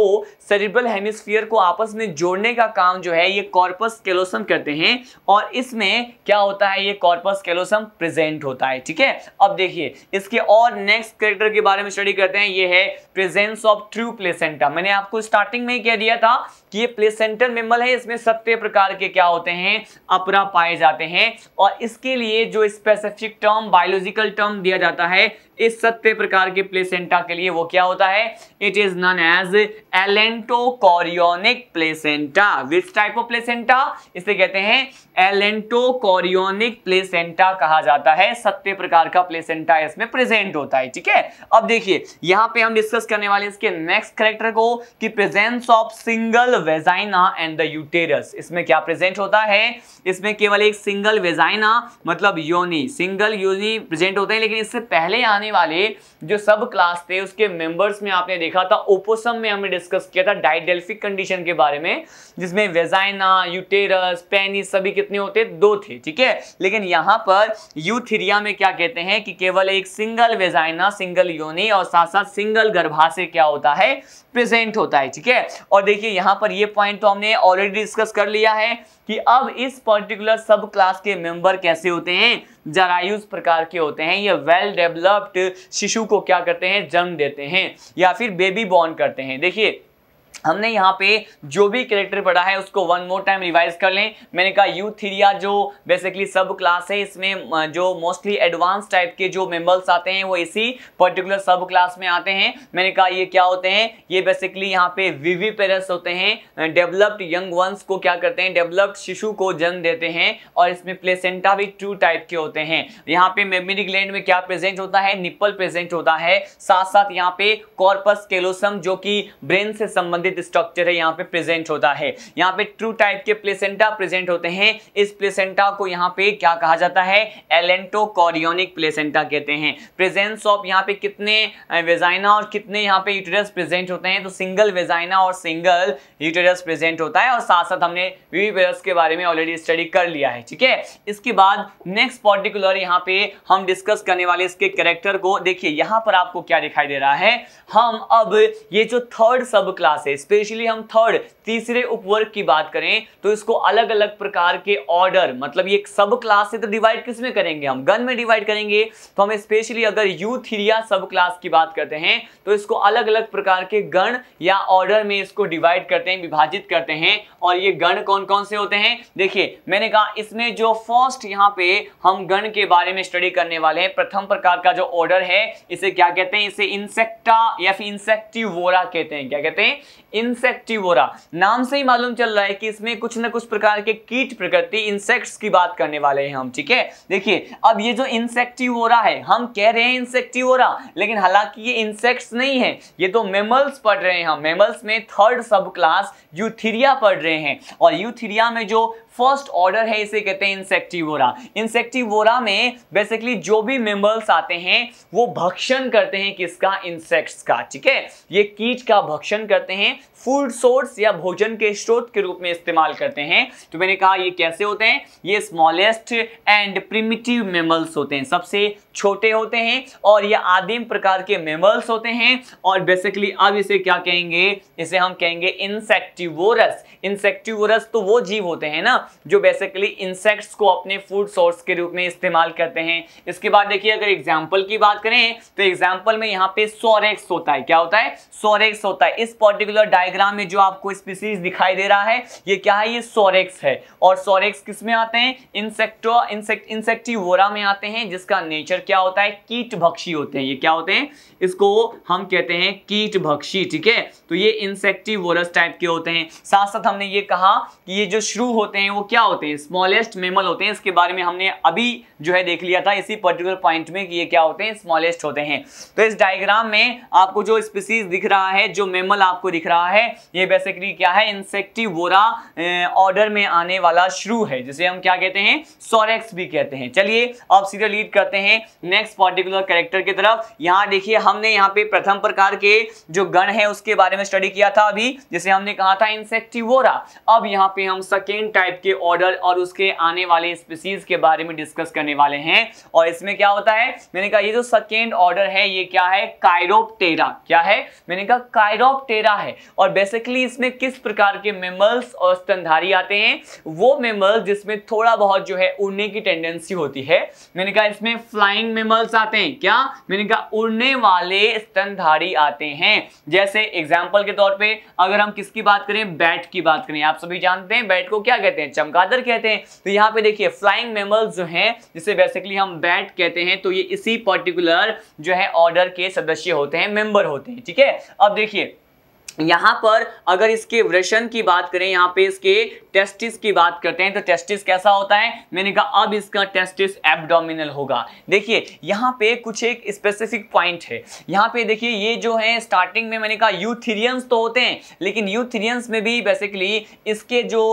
सेरिब्रल हेमिस्फीयर को आपस में जोड़ने का काम जो है ये कॉर्पस कैलोसम करते हैं और इसमें क्या होता है ये कॉर्पस कैलोसम प्रेजेंट होता है ठीक है अब देखिए इसके और नेक्स्ट कैरेक्टर के बारे में स्टडी करते हैं ये है प्रेजेंस ऑफ ट्रू प्लेसेंटा मैंने आपको स्टार्टिंग में ही कह दिया था कि ये प्लेसेंटल मेमल है इसमें सत्य प्रकार के क्या होते हैं अपरा पाए जाते हैं और इसके लिए जो स्पेसिफिक टर्म बायोलॉजिकल टर्म दिया जाता है इस सत्य प्रकार के प्लेसेंटा के लिए वो क्या होता है it is known as allantochorionic placenta which type of placenta इसे कहते हैं एलेंटोकोरियोनिक प्लेसेंटा कहा जाता है सत्य प्रकार का प्लेसेंटा इसमें प्रेजेंट होता है ठीक है अब देखिए यहां पे हम डिस्कस करने वाले इसके नेक्स्ट करेक्टर को कि presence of single vagina and the uterus इसमें क्या प्रेजेंट होता है इसमें केवल एक सिंगल वेजाइना मतलब योनी सिंगल योनी प्रेजेंट होते हैं लेकिन इससे पहले आने वाले जो सब क्लास थे उसके मेंबर्स में आपने देखा था ओपोसम में हमने डिस्कस किया था डाइडेल्फिक कंडीशन के बारे में जिसमें वेजाइना यूटेरस पेनिस सभी के कितने होते दो थे ठीक है लेकिन यहाँ पर यूथीरिया में क्या कहते हैं कि केवल एक सिंगल वेजाइना सिंगल योनि और साथ साथ सिंगल गर्भाशय क्या होता है प्रेजेंट होता है ठीक है और देखिए यहाँ पर ये पॉइंट तो हमने ऑलरेडी डिस्कस कर लिया है कि अब इस पर्टिकुलर सब क्लास के मेंबर कैसे होते हैं जरायुज प्रकार के होते हैं ये वेल डेवलप्ड शिशु को क्या करते हैं जन्म देते हैं या फिर बेबी बॉर्न करते हैं देखिए हमने यहाँ पे जो भी कैरेक्टर पढ़ा है उसको वन मोर टाइम रिवाइज कर लें मैंने कहा यूथीरिया जो बेसिकली सब क्लास है इसमें जो मोस्टली एडवांस टाइप के जो मेम्बर्स आते हैं वो इसी पर्टिकुलर सब क्लास में आते हैं मैंने कहा ये क्या होते हैं ये बेसिकली यहाँ पे वीवी पेरस होते हैं डेवलप्ड यंग वंस को क्या करते हैं डेवलप्ड शिशु को जन्म देते हैं और इसमें प्लेसेंटा भी टू टाइप के होते हैं यहाँ पे मेमरी ग्लैंड में क्या प्रेजेंट होता है निप्पल प्रेजेंट होता है साथ साथ यहाँ पे कॉर्पस केलोसम जो कि ब्रेन से संबंधित प्लेसेंट स्ट्रक्चर है यहाँ पे प्रेजेंट होता है यहाँ पे ट्रू टाइप के प्लेसेंटा प्रेजेंट होते हैं इस प्लेसेंटा को यहाँ पे क्या कहा जाता है एलेंटोकॉरियोनिक प्लेसेंटा कहते हैं प्रेजेंस ऑफ यहाँ पे कितने वेजाइना और कितने यहाँ पे यूटेरस प्रेजेंट होते हैं तो सिंगल वेजाइना और सिंगल यूटेरस प्रेजेंट होता है और साथ साथ हमने वीवीपेरस के बारे में ऑलरेडी स्टडी कर लिया है ठीक है इसके बाद नेक्स्ट पर्टिकुलर यहाँ पे हम डिस्कस करने वाले इसके करेक्टर को देखिए यहाँ पर आपको क्या दिखाई दे रहा है हम अब ये जो थर्ड सब क्लास है स्पेशली हम थर्ड तीसरे उपवर्ग की बात करें तो इसको अलग अलग प्रकार के ऑर्डर मतलब ये सब क्लास से तो डिवाइड किस में करेंगे हम गन में डिवाइड करेंगे तो हम स्पेशली अगर यूथीरिया सब क्लास की बात करते हैं तो इसको अलग अलग प्रकार के गण या ऑर्डर में इसको डिवाइड करते हैं विभाजित करते हैं और ये गण कौन कौन से होते हैं देखिए मैंने कहा इसमें जो फर्स्ट यहाँ पे हम गण के बारे में स्टडी करने वाले हैं प्रथम प्रकार का जो ऑर्डर है इसे क्या कहते हैं इसे इंसेक्टा या फिर इंसेक्टिवोरा कहते हैं क्या कहते हैं इंसेक्टिवोरा नाम से ही मालूम चल रहा है कि इसमें कुछ ना कुछ प्रकार के कीट प्रकृति इंसेक्ट्स की बात करने वाले हैं हम ठीक है देखिए अब ये जो इंसेक्टिव हो रहा है हम कह रहे हैं इंसेक्टिव हो रहा लेकिन हालांकि ये इंसेक्ट्स नहीं है ये तो मेमल्स पढ़ रहे हैं हम मेमल्स में थर्ड सब क्लास यूथीरिया पढ़ रहे हैं और यूथीरिया में जो फर्स्ट ऑर्डर है इसे कहते हैं इंसेक्टिवोरा इंसेक्टिवोरा में बेसिकली जो भी मेमल्स आते हैं वो भक्षण करते हैं किसका इंसेक्ट्स का ठीक है ये कीट का भक्षण करते हैं फूड सोर्स या भोजन के स्रोत के रूप में इस्तेमाल करते हैं तो मैंने कहा ये कैसे होते हैं ये स्मॉलेस्ट एंड प्रिमिटिव मेमल्स होते हैं सबसे छोटे होते हैं और ये आदिम प्रकार के मेमल्स होते हैं और बेसिकली अब इसे क्या कहेंगे इसे हम कहेंगे इंसेक्टिवोरस इंसेक्टिवोरस तो वो जीव होते हैं ना जो बेसिकली इंसेक्ट्स को अपने फूड सोर्स के रूप में इस्तेमाल करते हैं इसके बाद देखिए अगर एग्जाम्पल की बात करें तो एग्जाम्पल में यहाँ पे सोरेक्स होता है क्या होता है सोरेक्स होता है इस पर्टिकुलर डायग्राम डायग्राम में जो आपको स्पीसीज दिखाई दे रहा है ये क्या है ये सोरेक्स है और सोरेक्स किस में आते हैं इंसेक्टो इंसेक्ट इंसेक्टिवोरा में आते हैं जिसका नेचर क्या होता है कीट भक्षी होते हैं ये क्या होते हैं इसको हम कहते हैं कीट भक्षी ठीक है तो ये इंसेक्टिवोरस टाइप के होते हैं साथ साथ हमने ये कहा कि ये जो श्रू होते हैं वो क्या होते हैं स्मॉलेस्ट मेमल होते हैं इसके बारे में हमने अभी जो है देख लिया था इसी पर्टिकुलर पॉइंट में कि ये क्या होते हैं स्मॉलेस्ट होते हैं तो इस डायग्राम में आपको जो स्पीसीज दिख रहा है जो मेमल आपको दिख रहा है है ये बेसिकली क्या है इंसेक्टिवोरा ऑर्डर में आने वाला श्रू है जिसे हम क्या कहते हैं सोरेक्स भी कहते हैं चलिए अब सीधे लीड करते हैं नेक्स्ट पर्टिकुलर कैरेक्टर की तरफ यहाँ देखिए हमने यहाँ पे प्रथम प्रकार के जो गण है उसके बारे में स्टडी किया था अभी जिसे हमने कहा था इंसेक्टिवोरा अब यहाँ पे हम सेकेंड टाइप के ऑर्डर और उसके आने वाले स्पीसीज के बारे में डिस्कस करने वाले हैं और इसमें क्या होता है मैंने कहा ये जो सेकेंड ऑर्डर है ये क्या है कायरोप्टेरा क्या है मैंने कहा कायरोप्टेरा है और बेसिकली इसमें किस प्रकार के मेमल्स और स्तनधारी आते हैं वो मेमल्स जिसमें थोड़ा बहुत जो है उड़ने की टेंडेंसी होती है मैंने कहा इसमें फ्लाइंग मेमल्स आते हैं क्या मैंने कहा उड़ने वाले स्तनधारी आते हैं जैसे एग्जाम्पल के तौर पर अगर हम किसकी बात करें बैट की बात करें आप सभी जानते हैं बैट को क्या कहते हैं चमकादर कहते हैं तो यहाँ पे देखिए फ्लाइंग मेमल्स जो है जिसे बेसिकली हम बैट कहते हैं तो ये इसी पर्टिकुलर जो है ऑर्डर के सदस्य होते हैं मेंबर होते हैं ठीक है अब देखिए यहाँ पर अगर इसके वृषण की बात करें यहाँ पे इसके टेस्टिस की बात करते हैं तो टेस्टिस कैसा होता है मैंने कहा अब इसका टेस्टिस एब्डोमिनल होगा देखिए यहाँ पे कुछ एक स्पेसिफिक पॉइंट है यहाँ पे देखिए ये जो है स्टार्टिंग में मैंने कहा यूथीरियंस तो होते हैं लेकिन यूथिरियंस में भी बेसिकली इसके जो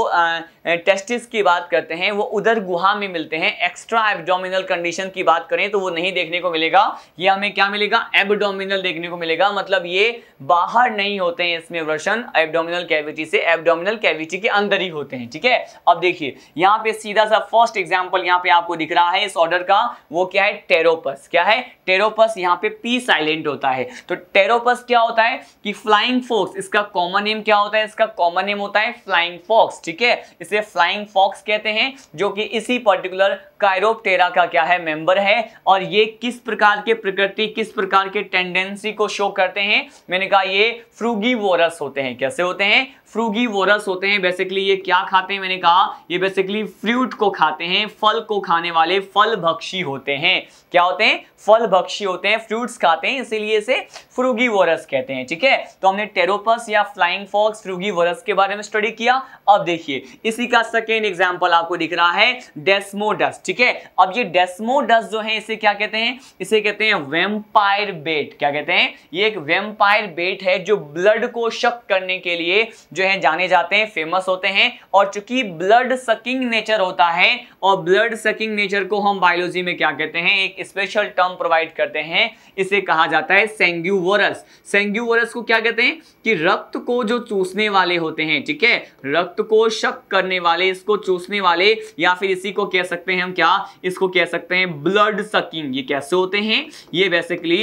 टेस्टिस की बात करते हैं वो उधर गुहा में मिलते हैं एक्स्ट्रा एबडोमिनल कंडीशन की बात करें तो वो नहीं देखने को मिलेगा ये हमें क्या मिलेगा एबडोमिनल देखने को मिलेगा मतलब ये बाहर नहीं होते हैं इसमें वर्षन एबडोमिनल कैविटी से एबडोमिनल कैविटी के अंदर ही होते हैं ठीक है अब देखिए यहाँ पे सीधा सा फर्स्ट एग्जाम्पल यहाँ पे आपको दिख रहा है इस ऑर्डर का वो क्या है टेरोपस क्या है टेरोपस यहाँ पे पी साइलेंट होता है तो टेरोपस क्या होता है कि फ्लाइंग फॉक्स इसका कॉमन नेम क्या होता है इसका कॉमन नेम होता है फ्लाइंग फॉक्स ठीक है इसे फ्लाइंग फॉक्स कहते हैं जो कि इसी पर्टिकुलर कायरोप्टेरा का क्या है मेंबर है और ये किस प्रकार के प्रकृति किस प्रकार के टेंडेंसी को शो करते हैं मैंने कहा ये फ्रूगी होते हैं कैसे होते हैं फ्रूगी वोरस होते हैं बेसिकली ये क्या खाते हैं मैंने कहा ये बेसिकली फ्रूट को खाते हैं फल को खाने वाले फल भक्षी होते हैं क्या होते हैं फल भक्षी होते हैं फ्रूट्स खाते हैं इसीलिए इसे फ्रूगी वोरस कहते हैं ठीक है तो हमने टेरोपस या फ्लाइंग फॉक्स फ्रूगी वोरस के बारे में स्टडी किया अब देखिए इसी का सेकेंड एग्जाम्पल आपको दिख रहा है डेस्मोडस ठीक है अब ये डेस्मोडस जो है इसे क्या कहते हैं इसे कहते हैं वेम्पायर बेट क्या कहते हैं ये एक वेम्पायर बेट है जो ब्लड को शक करने के लिए जो जो है जाने जाते हैं फेमस होते हैं और चूंकि ब्लड सकिंग नेचर होता है और ब्लड सकिंग नेचर को हम बायोलॉजी में क्या कहते हैं एक स्पेशल टर्म प्रोवाइड करते हैं इसे कहा जाता है सेंग्यूवोरस सेंग्यूवोरस को क्या कहते हैं कि रक्त को जो चूसने वाले होते हैं ठीक है रक्त को शक करने वाले इसको चूसने वाले या फिर इसी को कह सकते हैं हम क्या इसको कह सकते हैं ब्लड सकिंग ये कैसे होते हैं ये बेसिकली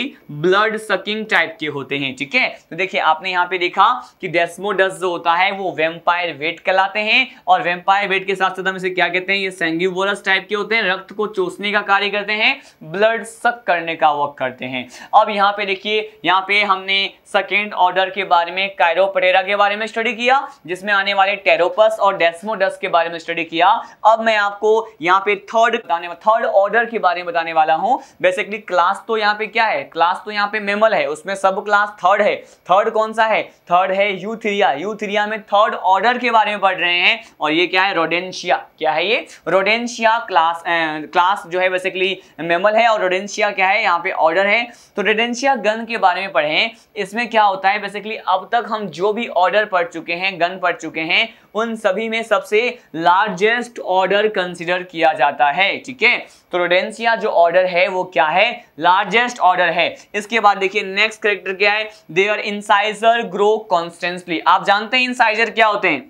ब्लड सकिंग टाइप के होते हैं ठीक है तो देखिए आपने यहां पे देखा कि डेस्मोडस जो होता चुका है वो वेम्पायर वेट कहलाते हैं और वेम्पायर वेट के साथ साथ हम इसे क्या कहते हैं ये सेंग्यूबोरस टाइप के होते हैं रक्त को चोसने का कार्य करते हैं ब्लड सक करने का वर्क करते हैं अब यहाँ पे देखिए यहाँ पे हमने सेकेंड ऑर्डर के बारे में कायरोपटेरा के बारे में स्टडी किया जिसमें आने वाले टेरोपस और डेस्मोडस के बारे में स्टडी किया अब मैं आपको यहाँ पे थर्ड बताने थर्ड ऑर्डर के बारे में बताने वाला हूँ बेसिकली क्लास तो यहाँ पे क्या है क्लास तो यहाँ पे मेमल है उसमें सब क्लास थर्ड है थर्ड कौन सा है थर्ड है यूथिरिया यूथिरिया इंडिया में थर्ड ऑर्डर के बारे में पढ़ रहे हैं और ये क्या है रोडेंशिया क्या है ये रोडेंशिया क्लास आ, क्लास जो है बेसिकली मेमल है और रोडेंशिया क्या है यहाँ पे ऑर्डर है तो रोडेंशिया गन के बारे में पढ़े इसमें क्या होता है बेसिकली अब तक हम जो भी ऑर्डर पढ़ चुके हैं गन पढ़ चुके हैं उन सभी में सबसे लार्जेस्ट ऑर्डर कंसिडर किया जाता है ठीक है तो रोडेंसिया जो ऑर्डर है वो क्या है लार्जेस्ट ऑर्डर है इसके बाद देखिए नेक्स्ट करेक्टर क्या है देयर इंसाइजर ग्रो कॉन्स्टेंसली आप जानते हैं इंसाइजर क्या होते हैं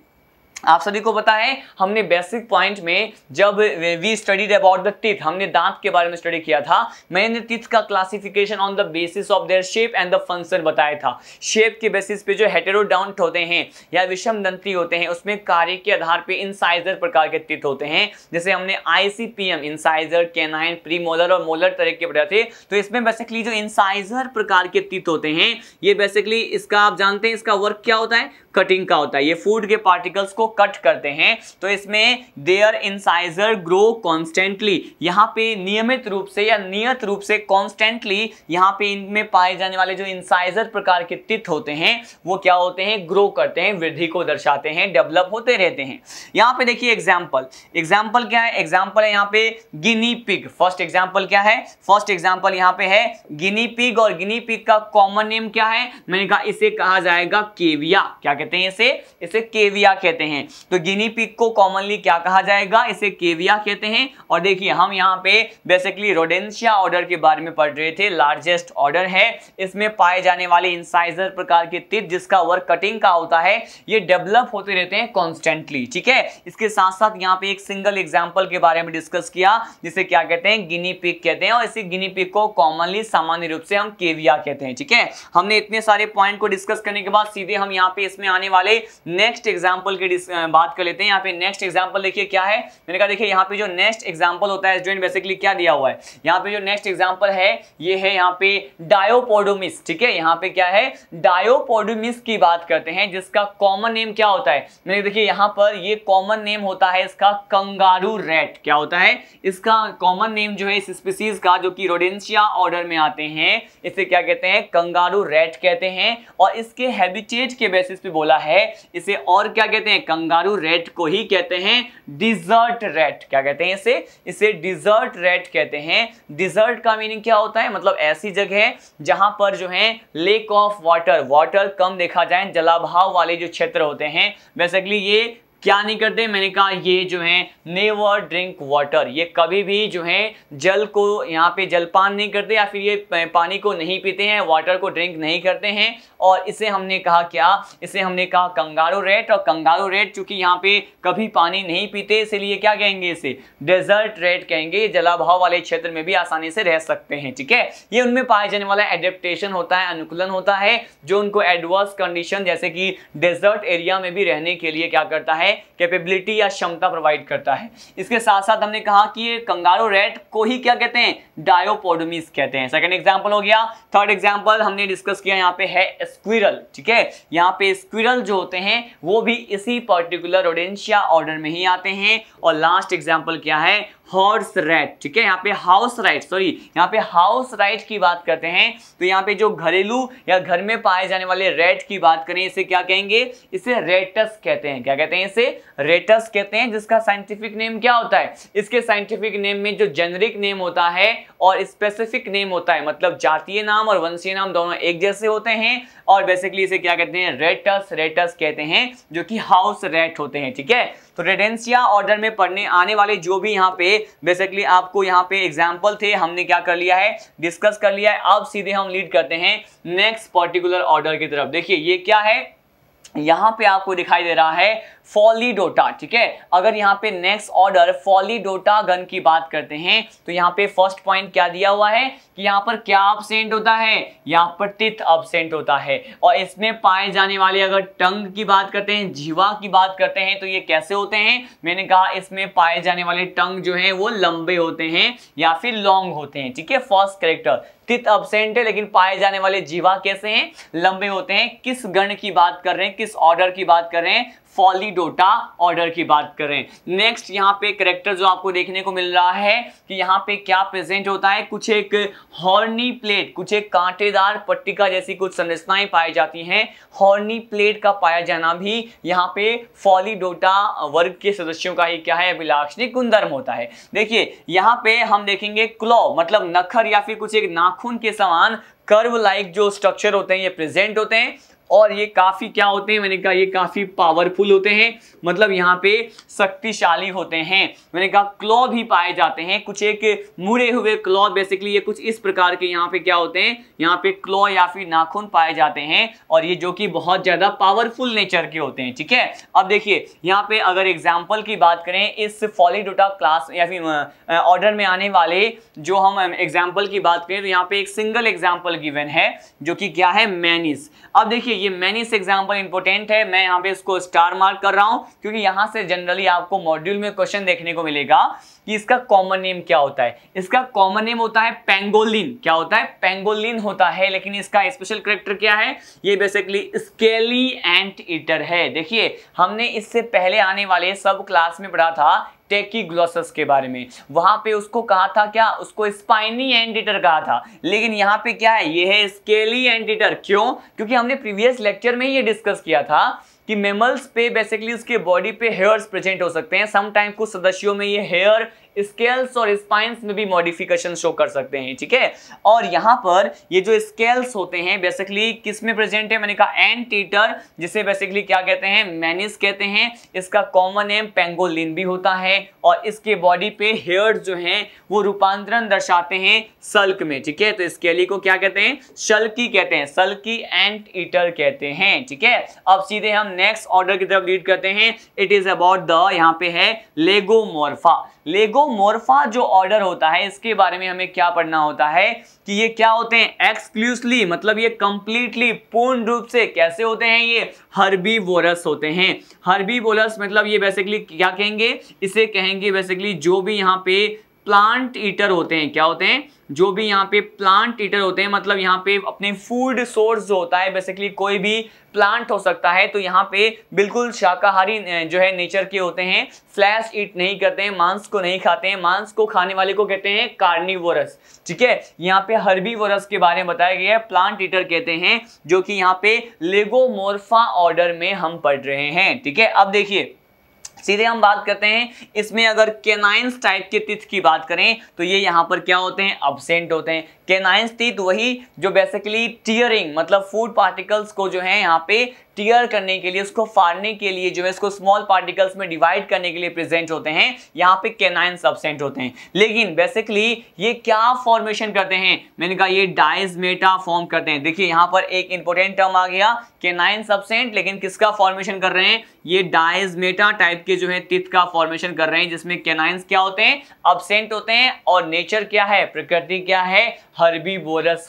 आप सभी को पता है हमने बेसिक पॉइंट में जब we studied about the teeth हमने दांत के बारे में स्टडी किया था मैंने टीथ का classification on the basis of their shape and the function बताया था शेप के बेसिस पे जो हेटेरोडाउंट होते हैं या विषम दंती होते हैं उसमें कार्य के आधार पे इंसाइजर प्रकार के टीथ होते हैं जैसे हमने आईसीपीएम इंसाइजर प्री प्रीमोलर और मोलर तरह के पढ़ा थे तो इसमें बेसिकली जो इंसाइजर प्रकार के टीथ होते हैं ये बेसिकली इसका आप जानते हैं इसका वर्क क्या होता है कटिंग का होता है ये फूड के पार्टिकल्स को कट करते हैं तो इसमें देयर इंसाइजर ग्रो कॉन्स्टेंटली यहाँ पे नियमित रूप से या नियत रूप से कॉन्स्टेंटली यहाँ पे इनमें पाए जाने वाले जो इंसाइजर प्रकार के तित होते हैं वो क्या होते हैं ग्रो करते हैं वृद्धि को दर्शाते हैं डेवलप होते रहते हैं यहाँ पे देखिए एग्जाम्पल एग्जाम्पल क्या है एग्जाम्पल है यहाँ पे गिनी पिग फर्स्ट एग्जाम्पल क्या है फर्स्ट एग्जाम्पल यहाँ पे है गिनी पिग और गिनी पिग का कॉमन नेम क्या है मैंने कहा इसे कहा जाएगा केविया क्या कहते हैं इसे इसे केविया कहते हैं तो गिनी पिक को कॉमनली क्या कहा जाएगा इसे केविया कहते हैं और देखिए हम यहाँ पे बेसिकली रोडेंशिया ऑर्डर के बारे में पढ़ रहे थे लार्जेस्ट ऑर्डर है इसमें पाए जाने वाले इंसाइजर प्रकार के तिथ जिसका वर्क कटिंग का होता है ये डेवलप होते रहते हैं कॉन्स्टेंटली ठीक है इसके साथ साथ यहाँ पे एक सिंगल एग्जाम्पल के बारे में डिस्कस किया जिसे क्या कहते हैं गिनी पिक कहते हैं और इसी गिनी पिक को कॉमनली सामान्य रूप से हम केविया कहते हैं ठीक है हमने इतने सारे पॉइंट को डिस्कस करने के बाद सीधे हम यहाँ पे इसमें में आने वाले नेक्स्ट एग्जाम्पल की बात कर लेते हैं यहाँ पे नेक्स्ट एग्जाम्पल देखिए क्या है मैंने कहा देखिए यहाँ पे जो नेक्स्ट एग्जाम्पल होता है स्टूडेंट बेसिकली क्या दिया हुआ है यहाँ पे जो नेक्स्ट एग्जाम्पल है ये है यहाँ पे डायोपोडोमिस ठीक है यहाँ पे क्या है डायोपोडोमिस की बात करते हैं जिसका कॉमन नेम क्या होता है मैंने देखिए यहाँ पर ये कॉमन नेम होता है इसका कंगारू रेट क्या होता है इसका कॉमन नेम जो है इस स्पीसीज का जो कि रोडेंशिया ऑर्डर में आते हैं इसे क्या कहते हैं कंगारू रेट कहते हैं और इसके हैबिटेट के बेसिस पे बोला है इसे और क्या कहते हैं कंगारू रेट को ही कहते हैं डिजर्ट रेट क्या कहते हैं इसे इसे डिजर्ट रेट कहते हैं डिजर्ट का मीनिंग क्या होता है मतलब ऐसी जगह जहां पर जो है लेक ऑफ वाटर वाटर कम देखा जाए जलाभाव वाले जो क्षेत्र होते हैं बेसिकली ये क्या नहीं करते मैंने कहा ये जो है नेवर ड्रिंक वाटर ये कभी भी जो है जल को यहाँ पे जलपान नहीं करते या फिर ये पानी को नहीं पीते हैं वाटर को ड्रिंक नहीं करते हैं और इसे हमने कहा क्या इसे हमने कहा कंगारो रेट और कंगारो रेट चूंकि यहाँ पे कभी पानी नहीं पीते इसलिए क्या कहेंगे इसे डेजर्ट रेट कहेंगे जलाभाव वाले क्षेत्र में भी आसानी से रह सकते हैं ठीक है ये उनमें पाया जाने वाला एडेप्टेशन होता है अनुकूलन होता है जो उनको एडवर्स कंडीशन जैसे कि डेजर्ट एरिया में भी रहने के लिए क्या करता है है कैपेबिलिटी या क्षमता प्रोवाइड करता है इसके साथ साथ हमने कहा कि ये कंगारो रेट को ही क्या कहते हैं डायोपोडोमिस कहते हैं सेकंड एग्जांपल हो गया थर्ड एग्जांपल हमने डिस्कस किया यहाँ पे है स्क्विरल ठीक है यहाँ पे स्क्विरल जो होते हैं वो भी इसी पर्टिकुलर ओडेंशिया ऑर्डर में ही आते हैं और लास्ट एग्जाम्पल क्या है हॉर्स राइट ठीक है यहाँ पे हाउस राइट सॉरी यहाँ पे हाउस राइट की बात करते हैं तो यहाँ पे जो घरेलू या घर में पाए जाने वाले रेट की बात करें इसे क्या कहेंगे इसे रेटस कहते हैं क्या कहते हैं इसे रेटस कहते हैं जिसका साइंटिफिक नेम क्या होता है इसके साइंटिफिक नेम में जो जेनरिक नेम होता है और स्पेसिफिक नेम होता है मतलब जातीय नाम और वंशीय नाम दोनों एक जैसे होते हैं और बेसिकली इसे क्या कहते हैं रेटस रेटस कहते हैं जो कि हाउस रेट होते हैं ठीक है तो रेडेंसिया ऑर्डर में पढ़ने आने वाले जो भी यहाँ पे बेसिकली आपको यहाँ पे एग्जाम्पल थे हमने क्या कर लिया है डिस्कस कर लिया है अब सीधे हम लीड करते हैं नेक्स्ट पर्टिकुलर ऑर्डर की तरफ देखिए ये क्या है यहाँ पे आपको दिखाई दे रहा है फॉलीडोटा ठीक है अगर यहाँ पे नेक्स्ट ऑर्डर फॉलीडोटा गन की बात करते हैं तो यहाँ पे फर्स्ट पॉइंट क्या दिया हुआ है कि यहाँ पर क्या अबसेंट होता है यहाँ पर टिथ अबसेंट होता है और इसमें पाए जाने वाले अगर टंग की बात करते हैं जीवा की बात करते हैं तो ये कैसे होते हैं मैंने कहा इसमें पाए जाने वाले टंग जो है वो लंबे होते हैं या फिर लॉन्ग होते हैं ठीक है फर्स्ट करेक्टर तित अबसेंट है लेकिन पाए जाने वाले जीवा कैसे हैं लंबे होते हैं किस गण की बात कर रहे हैं किस ऑर्डर की बात कर रहे हैं फॉलीडोटा ऑर्डर की बात करें नेक्स्ट यहाँ पे करेक्टर जो आपको देखने को मिल रहा है कि यहाँ पे क्या प्रेजेंट होता है कुछ एक हॉर्नी प्लेट कुछ एक कांटेदार पट्टिका जैसी कुछ संरचनाएं पाई जाती हैं हॉर्नी प्लेट का पाया जाना भी यहाँ पे फॉलीडोटा वर्ग के सदस्यों का ही क्या है अभिलाक्षणिक गुणधर्म होता है देखिए यहाँ पे हम देखेंगे क्लॉ मतलब नखर या फिर कुछ एक नाखून के समान कर्व लाइक जो स्ट्रक्चर होते हैं ये प्रेजेंट होते हैं और ये काफ़ी क्या होते हैं मैंने कहा ये काफ़ी पावरफुल होते हैं मतलब यहाँ पे शक्तिशाली होते हैं मैंने कहा क्लॉ भी पाए जाते हैं कुछ एक मुड़े हुए क्लॉ बेसिकली ये कुछ इस प्रकार के यहाँ पे क्या होते हैं यहाँ पे क्लॉ या फिर नाखून पाए जाते हैं और ये जो कि बहुत ज़्यादा पावरफुल नेचर के होते हैं ठीक है अब देखिए यहाँ पे अगर एग्जाम्पल की बात करें इस फॉलीडोटा क्लास या फिर ऑर्डर में आने वाले जो हम एग्जाम्पल की बात करें तो यहाँ पे एक सिंगल एग्जाम्पल गिवेन है जो कि क्या है मैनिस अब देखिए ये मैनी से एग्जाम्पल इंपॉर्टेंट है मैं यहाँ पे इसको स्टार मार्क कर रहा हूँ क्योंकि यहाँ से जनरली आपको मॉड्यूल में क्वेश्चन देखने को मिलेगा कि इसका कॉमन नेम क्या होता है इसका कॉमन नेम होता है पेंगोलिन क्या होता है पेंगोलिन होता है लेकिन इसका स्पेशल करेक्टर क्या है ये बेसिकली स्केली एंट ईटर है देखिए हमने इससे पहले आने वाले सब क्लास में पढ़ा था टेकीग्लोसस के बारे में वहां पे उसको कहा था क्या उसको स्पाइनी एंडिटर कहा था लेकिन यहाँ पे क्या है ये है स्केली एंडिटर क्यों क्योंकि हमने प्रीवियस लेक्चर में ये डिस्कस किया था कि मेमल्स पे बेसिकली उसके बॉडी पे हेयर्स प्रेजेंट हो सकते हैं समटाइम कुछ सदस्यों में ये हेयर स्केल्स और स्पाइंस में भी मॉडिफिकेशन शो कर सकते हैं ठीक है और यहाँ पर ये जो स्केल्स होते हैं बेसिकली किस में प्रेजेंट है मैंने कहा एन टीटर जिसे बेसिकली क्या कहते हैं मैनिस कहते हैं इसका कॉमन नेम पेंगोलिन भी होता है और इसके बॉडी पे हेयर जो हैं वो रूपांतरण दर्शाते हैं सल्क में ठीक है तो स्केली को क्या कहते हैं शल्की कहते हैं सल्की एंट ईटर कहते हैं ठीक है अब सीधे हम नेक्स्ट ऑर्डर की तरफ लीड करते हैं इट इज अबाउट द यहाँ पे है लेगोमोर्फा लेगोमोर्फा जो ऑर्डर होता है इसके बारे में हमें क्या पढ़ना होता है कि ये क्या होते हैं एक्सक्लूसली मतलब ये कंप्लीटली पूर्ण रूप से कैसे होते हैं ये हर्बी होते हैं हर्बी मतलब ये बेसिकली क्या कहेंगे इसे कहेंगे बेसिकली जो भी यहाँ पे प्लांट ईटर होते हैं क्या होते हैं जो भी यहाँ पे प्लांट ईटर होते हैं मतलब यहाँ पे अपने फूड सोर्स जो होता है बेसिकली कोई भी प्लांट हो सकता है तो यहाँ पे बिल्कुल शाकाहारी जो है नेचर के होते हैं फ्लैश ईट नहीं करते हैं मांस को नहीं खाते हैं मांस को खाने वाले को कहते हैं कार्निवोरस ठीक है यहाँ पे हर्बीवोरस के बारे में बताया गया है प्लांट ईटर कहते हैं जो कि यहाँ पे लेगोमोर्फा ऑर्डर में हम पढ़ रहे हैं ठीक है अब देखिए सीधे हम बात करते हैं इसमें अगर केनाइंस टाइप के तिथ की बात करें तो ये यहाँ पर क्या होते हैं अबसेंट होते हैं केनाइंस तिथ वही जो बेसिकली टीयरिंग मतलब फूड पार्टिकल्स को जो है यहाँ पे टीयर करने के लिए उसको फाड़ने के लिए जो है इसको स्मॉल पार्टिकल्स में डिवाइड करने के लिए प्रेजेंट होते हैं यहाँ पे केनाइन सबसेंट होते हैं लेकिन बेसिकली ये क्या फॉर्मेशन करते हैं मैंने कहा ये डाइजमेटा फॉर्म करते हैं देखिए यहाँ पर एक इंपॉर्टेंट टर्म आ गया केनाइन सबसेंट लेकिन किसका फॉर्मेशन कर रहे हैं ये डाइजमेटा टाइप के जो है तिथ का फॉर्मेशन कर रहे हैं जिसमें केनाइंस क्या होते हैं अबसेंट होते हैं और नेचर क्या है प्रकृति क्या है हर्बी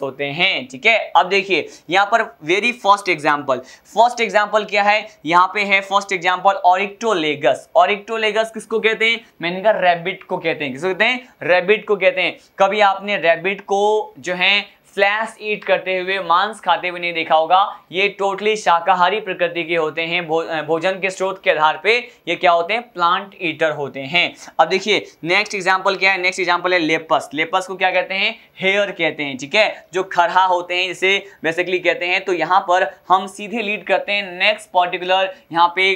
होते हैं ठीक है अब देखिए यहाँ पर very first example first first example क्या है यहाँ पे है फर्स्ट एग्जाम्पल ऑरिक्टोलेगस ऑरिक्टोलेगस किसको कहते हैं मैंने कहा रेबिट को कहते हैं किसको कहते हैं रेबिट को कहते हैं कभी आपने रेबिट को जो है स्लैश ईट करते हुए मांस खाते हुए नहीं देखा होगा ये टोटली शाकाहारी प्रकृति के होते हैं भो, भोजन के स्रोत के आधार पे ये क्या होते हैं प्लांट ईटर होते हैं अब देखिए नेक्स्ट एग्जाम्पल क्या है नेक्स्ट एग्जाम्पल है लेपस लेपस को क्या कहते हैं हेयर कहते हैं ठीक है जो खरहा होते हैं जिसे बेसिकली कहते हैं तो यहाँ पर हम सीधे लीड करते हैं नेक्स्ट पर्टिकुलर यहाँ पे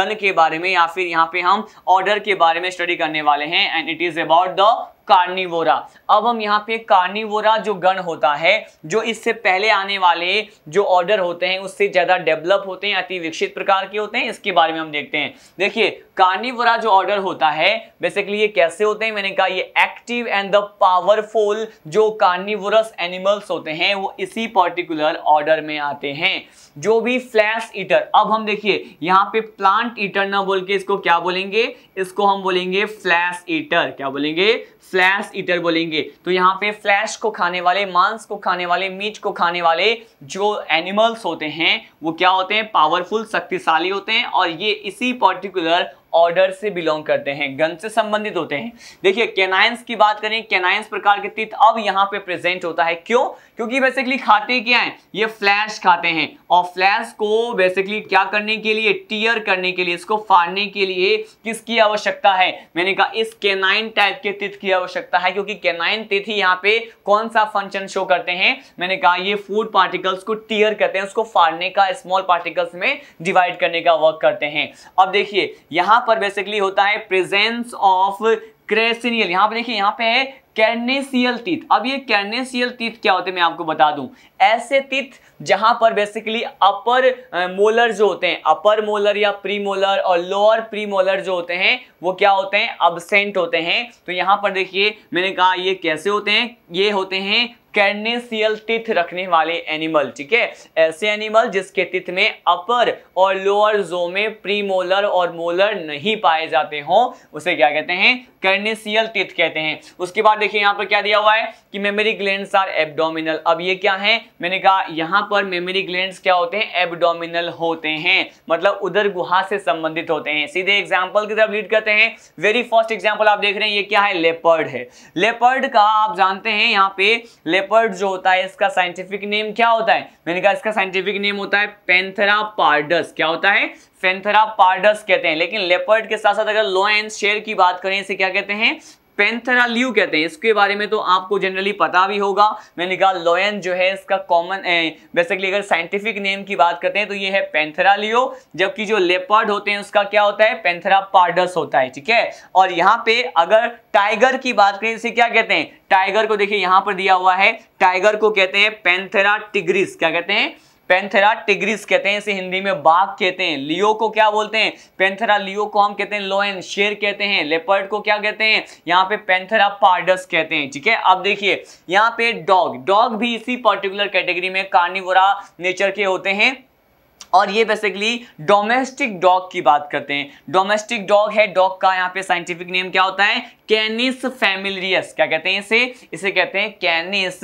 गन के बारे में या फिर यहाँ पे हम ऑर्डर के बारे में स्टडी करने वाले हैं and it is about the Carnivora अब हम यहाँ पे कार्निवोरा जो गण होता है जो इससे पहले आने वाले जो ऑर्डर होते हैं उससे ज़्यादा डेवलप होते हैं अति विकसित प्रकार के होते हैं इसके बारे में हम देखते हैं देखिए कार्निवोरा जो ऑर्डर होता है बेसिकली ये कैसे होते हैं मैंने कहा ये एक्टिव एंड द पावरफुल जो कार्निवोरस एनिमल्स होते हैं वो इसी पर्टिकुलर ऑर्डर में आते हैं जो भी फ्लैश ईटर अब हम देखिए यहाँ पे प्लांट ईटर ना बोल के इसको क्या बोलेंगे इसको हम बोलेंगे फ्लैश ईटर क्या बोलेंगे फ्लैश ईटर बोलेंगे तो यहाँ पे फ्लैश को खाने वाले मांस को खाने वाले मीट को खाने वाले जो एनिमल्स होते हैं वो क्या होते हैं पावरफुल शक्तिशाली होते हैं और ये इसी पर्टिकुलर ऑर्डर से बिलोंग करते हैं गन से संबंधित होते हैं देखिए कैनाइंस की बात करें कैनाइंस प्रकार के तीत अब यहाँ पे प्रेजेंट होता है क्यों क्योंकि बेसिकली खाते क्या हैं ये फ्लैश खाते हैं और फ्लैश को बेसिकली क्या करने के लिए टीयर करने के लिए इसको फाड़ने के लिए किसकी आवश्यकता है मैंने कहा इस केनाइन टाइप के तिथ की आवश्यकता है क्योंकि केनाइन तिथि यहाँ पे कौन सा फंक्शन शो करते हैं मैंने कहा ये फूड पार्टिकल्स को टीयर करते हैं उसको फाड़ने का स्मॉल पार्टिकल्स में डिवाइड करने का वर्क करते हैं अब देखिए यहाँ पर बेसिकली होता है प्रेजेंस ऑफ क्रेसिनियल यहाँ पे देखिए यहाँ पे है कैनेसियल तीत अब ये कैनेसियल तीत क्या होते हैं मैं आपको बता दूं ऐसे तीत जहां पर बेसिकली अपर मोलर जो होते हैं अपर मोलर या प्री मोलर और लोअर प्री मोलर जो होते हैं वो क्या होते हैं अबसेंट होते हैं तो यहां पर देखिए मैंने कहा ये कैसे होते हैं ये होते हैं कैर्नेसियल तिथ रखने वाले एनिमल ठीक है ऐसे एनिमल जिसके तिथ में अपर और लोअर जो में प्रीमोलर और मोलर नहीं पाए जाते हों उसे क्या कहते हैं कर्नेसियल तिथ कहते हैं उसके बाद देखिए यहाँ पर क्या दिया हुआ है कि मेमोरी ग्लैंड आर एबडोमिनल अब ये क्या है मैंने कहा यहाँ पर मेमोरी ग्लैंड क्या होते हैं एबडोमिनल होते हैं मतलब उधर गुहा से संबंधित होते हैं सीधे एग्जाम्पल की तरफ लीड करते हैं वेरी फर्स्ट एग्जाम्पल आप देख रहे हैं ये क्या है लेपर्ड है लेपर्ड का आप जानते हैं यहाँ पे लेपर्ड लेपर्ड जो होता है इसका साइंटिफिक नेम क्या होता है मैंने कहा इसका साइंटिफिक नेम होता है पेंथरा पार्डस क्या होता है पेंथरा पार्डस कहते हैं लेकिन लेपर्ड के साथ साथ अगर लो एंड शेर की बात करें इसे क्या कहते हैं पेंथरा ल्यू कहते हैं इसके बारे में तो आपको जनरली पता भी होगा मैंने कहा लोयन जो है इसका कॉमन बेसिकली अगर साइंटिफिक नेम की बात करते हैं तो ये है पेंथरा लियो जबकि जो लेपर्ड होते हैं उसका क्या होता है पेंथरा पार्डस होता है ठीक है और यहाँ पे अगर टाइगर की बात करें इसे क्या कहते हैं टाइगर को देखिए यहाँ पर दिया हुआ है टाइगर को कहते हैं पेंथरा टिग्रिस क्या कहते हैं पेंथेरा टिग्रिस कहते हैं इसे हिंदी में बाघ कहते हैं लियो को क्या बोलते हैं पेंथेरा लियो को हम कहते हैं लोयन शेर कहते हैं लेपर्ड को क्या कहते हैं यहाँ पे पेंथेरा पार्डस कहते हैं ठीक है अब देखिए यहाँ पे डॉग डॉग भी इसी पर्टिकुलर कैटेगरी में कार्निवोरा नेचर के होते हैं और ये बेसिकली डोमेस्टिक डॉग की बात करते हैं डोमेस्टिक डॉग है डॉग का यहाँ पे साइंटिफिक नेम क्या होता है कैनिस फैमिलियस क्या कहते हैं इसे इसे कहते हैं कैनिस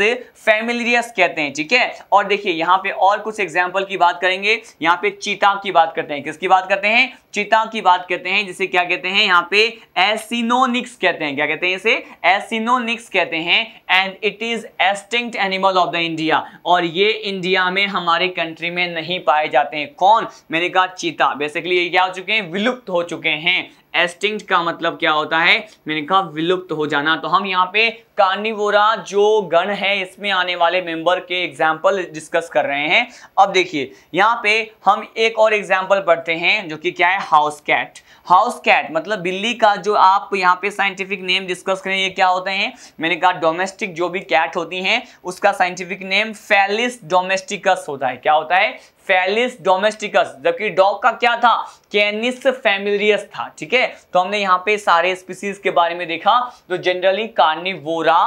फैमिलियस कहते हैं ठीक है और देखिए यहाँ पे और कुछ एग्जाम्पल की बात करेंगे यहाँ पे चीता की बात करते हैं किसकी बात करते हैं चीता की बात करते हैं जिसे क्या कहते हैं यहाँ पे एसिनोनिक्स कहते हैं क्या कहते हैं इसे एसिनोनिक्स कहते हैं and it is extinct animal of the India और ये इंडिया में हमारे कंट्री में नहीं पाए जाते हैं हैं कौन मैंने कहा चीता बेसिकली ये क्या हो चुके हैं विलुप्त हो चुके हैं एस्टिंक्ट का मतलब क्या होता है मैंने कहा विलुप्त हो जाना तो हम यहाँ पे कार्निवोरा जो गण है इसमें आने वाले मेंबर के एग्जाम्पल डिस्कस कर रहे हैं अब देखिए यहाँ पे हम एक और एग्जाम्पल पढ़ते हैं जो कि क्या है हाउस कैट हाउस कैट मतलब बिल्ली का जो आप यहाँ पे साइंटिफिक नेम डिस्कस करें ये क्या होते हैं मैंने कहा डोमेस्टिक जो भी कैट होती हैं उसका साइंटिफिक नेम फेलिस डोमेस्टिकस होता है क्या होता है फेलिस डोमेस्टिकस जबकि डॉग का क्या था कैनिस फेमिलियस था ठीक है है तो हमने यहाँ पे सारे स्पीसीज के बारे में देखा तो जनरली कार्निवोरा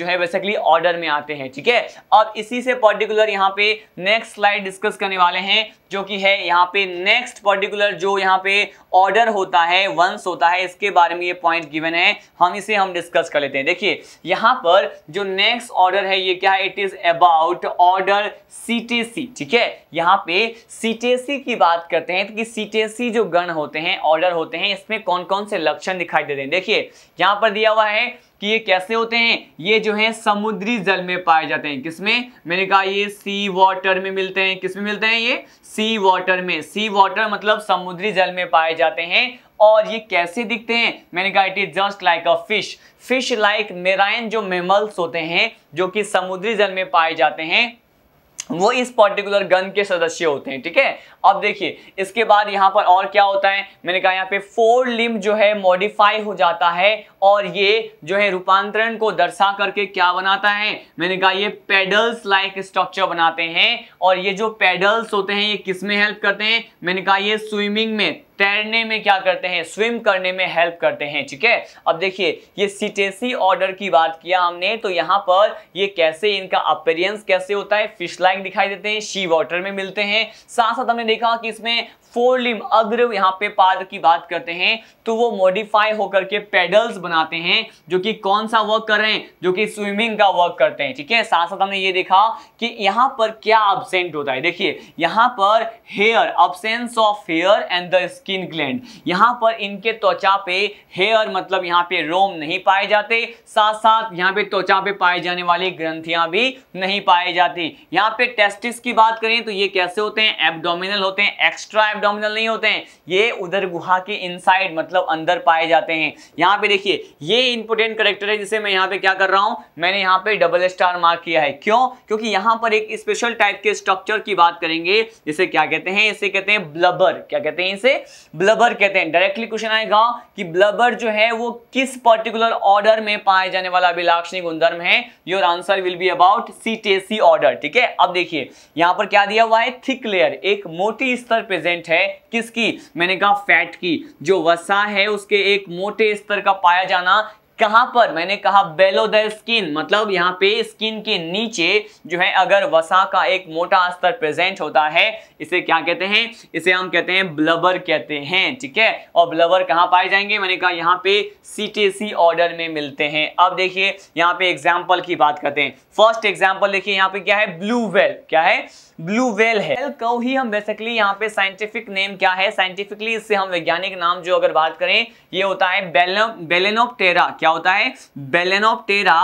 जो है बेसिकली ऑर्डर में आते हैं ठीक है और इसी से पर्टिकुलर यहाँ पे नेक्स्ट स्लाइड डिस्कस करने वाले हैं जो कि है यहाँ पे नेक्स्ट पर्टिकुलर जो यहाँ पे ऑर्डर होता है वंस होता है इसके बारे में ये पॉइंट गिवन है हम इसे हम डिस्कस कर लेते हैं देखिए यहाँ पर जो नेक्स्ट ऑर्डर है ये क्या है it is about order C ठीक है यहाँ पे सी की बात करते हैं तो कि सी जो गण होते हैं ऑर्डर होते हैं हैं इसमें कौन कौन से लक्षण दिखाई देते हैं देखिए यहाँ पर दिया हुआ है कि ये कैसे होते हैं ये जो है समुद्री जल में पाए जाते हैं किसमें मैंने कहा ये सी वाटर में मिलते हैं किसमें मिलते हैं ये सी वाटर में सी वाटर मतलब समुद्री जल में पाए जाते हैं और ये कैसे दिखते हैं मैंने कहा it is just like a fish fish like marine जो मेमल्स होते हैं जो कि समुद्री जल में पाए जाते हैं वो इस पर्टिकुलर गन के सदस्य होते हैं ठीक है अब देखिए इसके बाद यहाँ पर और क्या होता है मैंने कहा यहाँ पे फोर लिम जो है मॉडिफाई हो जाता है और ये जो है रूपांतरण को दर्शा करके क्या बनाता है मैंने कहा ये पेडल्स लाइक स्ट्रक्चर बनाते हैं और ये जो पेडल्स होते हैं ये किस में हेल्प करते हैं मैंने कहा ये स्विमिंग में तैरने में क्या करते हैं स्विम करने में हेल्प करते हैं ठीक है अब देखिए ये सीटेसी ऑर्डर e की बात किया हमने तो यहाँ पर ये कैसे इनका अपेरियंस कैसे होता है फिश लाइक दिखाई देते हैं शी वाटर में मिलते हैं साथ साथ हमने देखा कि इसमें फोर लिम अगर यहाँ पे पाद की बात करते हैं तो वो मॉडिफाई होकर के पेडल्स बनाते हैं जो कि कौन सा वर्क कर रहे हैं जो कि स्विमिंग का वर्क करते हैं ठीक है साथ साथ हमने ये देखा कि यहाँ पर क्या अब्सेंट होता है देखिए यहाँ पर hair absence of hair and the skin gland यहाँ पर इनके त्वचा पे हेयर मतलब यहाँ पे रोम नहीं पाए जाते साथ साथ यहाँ पे त्वचा पे पाए जाने वाली ग्रंथियां भी नहीं पाई जाती यहाँ पे टेस्टिस की बात करें तो ये कैसे होते हैं एबडोमिनल होते हैं एक्स्ट्रा एबडोमिनल नहीं होते हैं ये उधर गुहा के इनसाइड मतलब अंदर पाए जाते हैं यहाँ पे देखिए ये इंपोर्टेंट करेक्टर है जिसे मैं यहाँ पे क्या कर रहा हूँ मैंने यहाँ पे डबल स्टार मार्क किया है क्यों क्योंकि यहाँ पर एक स्पेशल टाइप के स्ट्रक्चर की बात करेंगे जिसे क्या कहते हैं इसे कहते हैं ब्लबर क्या कहते हैं इसे ब्लबर कहते हैं डायरेक्टली क्वेश्चन आएगा कि ब्लबर जो है वो किस पर्टिकुलर ऑर्डर में पाए जाने वाला अभिलाक्षणी गुणधर्म है your answer will be about C order ठीक है अब देखिए यहाँ पर क्या दिया हुआ है थिक लेयर एक मोटी स्तर प्रेजेंट रेट है किसकी मैंने कहा फैट की जो वसा है उसके एक मोटे स्तर का पाया जाना कहां पर मैंने कहा बेलो द स्किन मतलब यहाँ पे स्किन के नीचे जो है अगर वसा का एक मोटा स्तर प्रेजेंट होता है इसे क्या कहते हैं इसे हम कहते हैं ब्लबर कहते हैं ठीक है और ब्लबर कहाँ पाए जाएंगे मैंने कहा यहाँ पे सी टी सी ऑर्डर में मिलते हैं अब देखिए यहाँ पे एग्जाम्पल की बात करते हैं फर्स्ट एग्जाम्पल देखिए यहाँ पे क्या है ब्लू वेल क्या है ब्लू वेल है वेल कव ही हम बेसिकली यहाँ पे साइंटिफिक नेम क्या है साइंटिफिकली इससे हम वैज्ञानिक नाम जो अगर बात करें ये होता है बेलेनोपटेरा क्या होता है बेलेनोपटेरा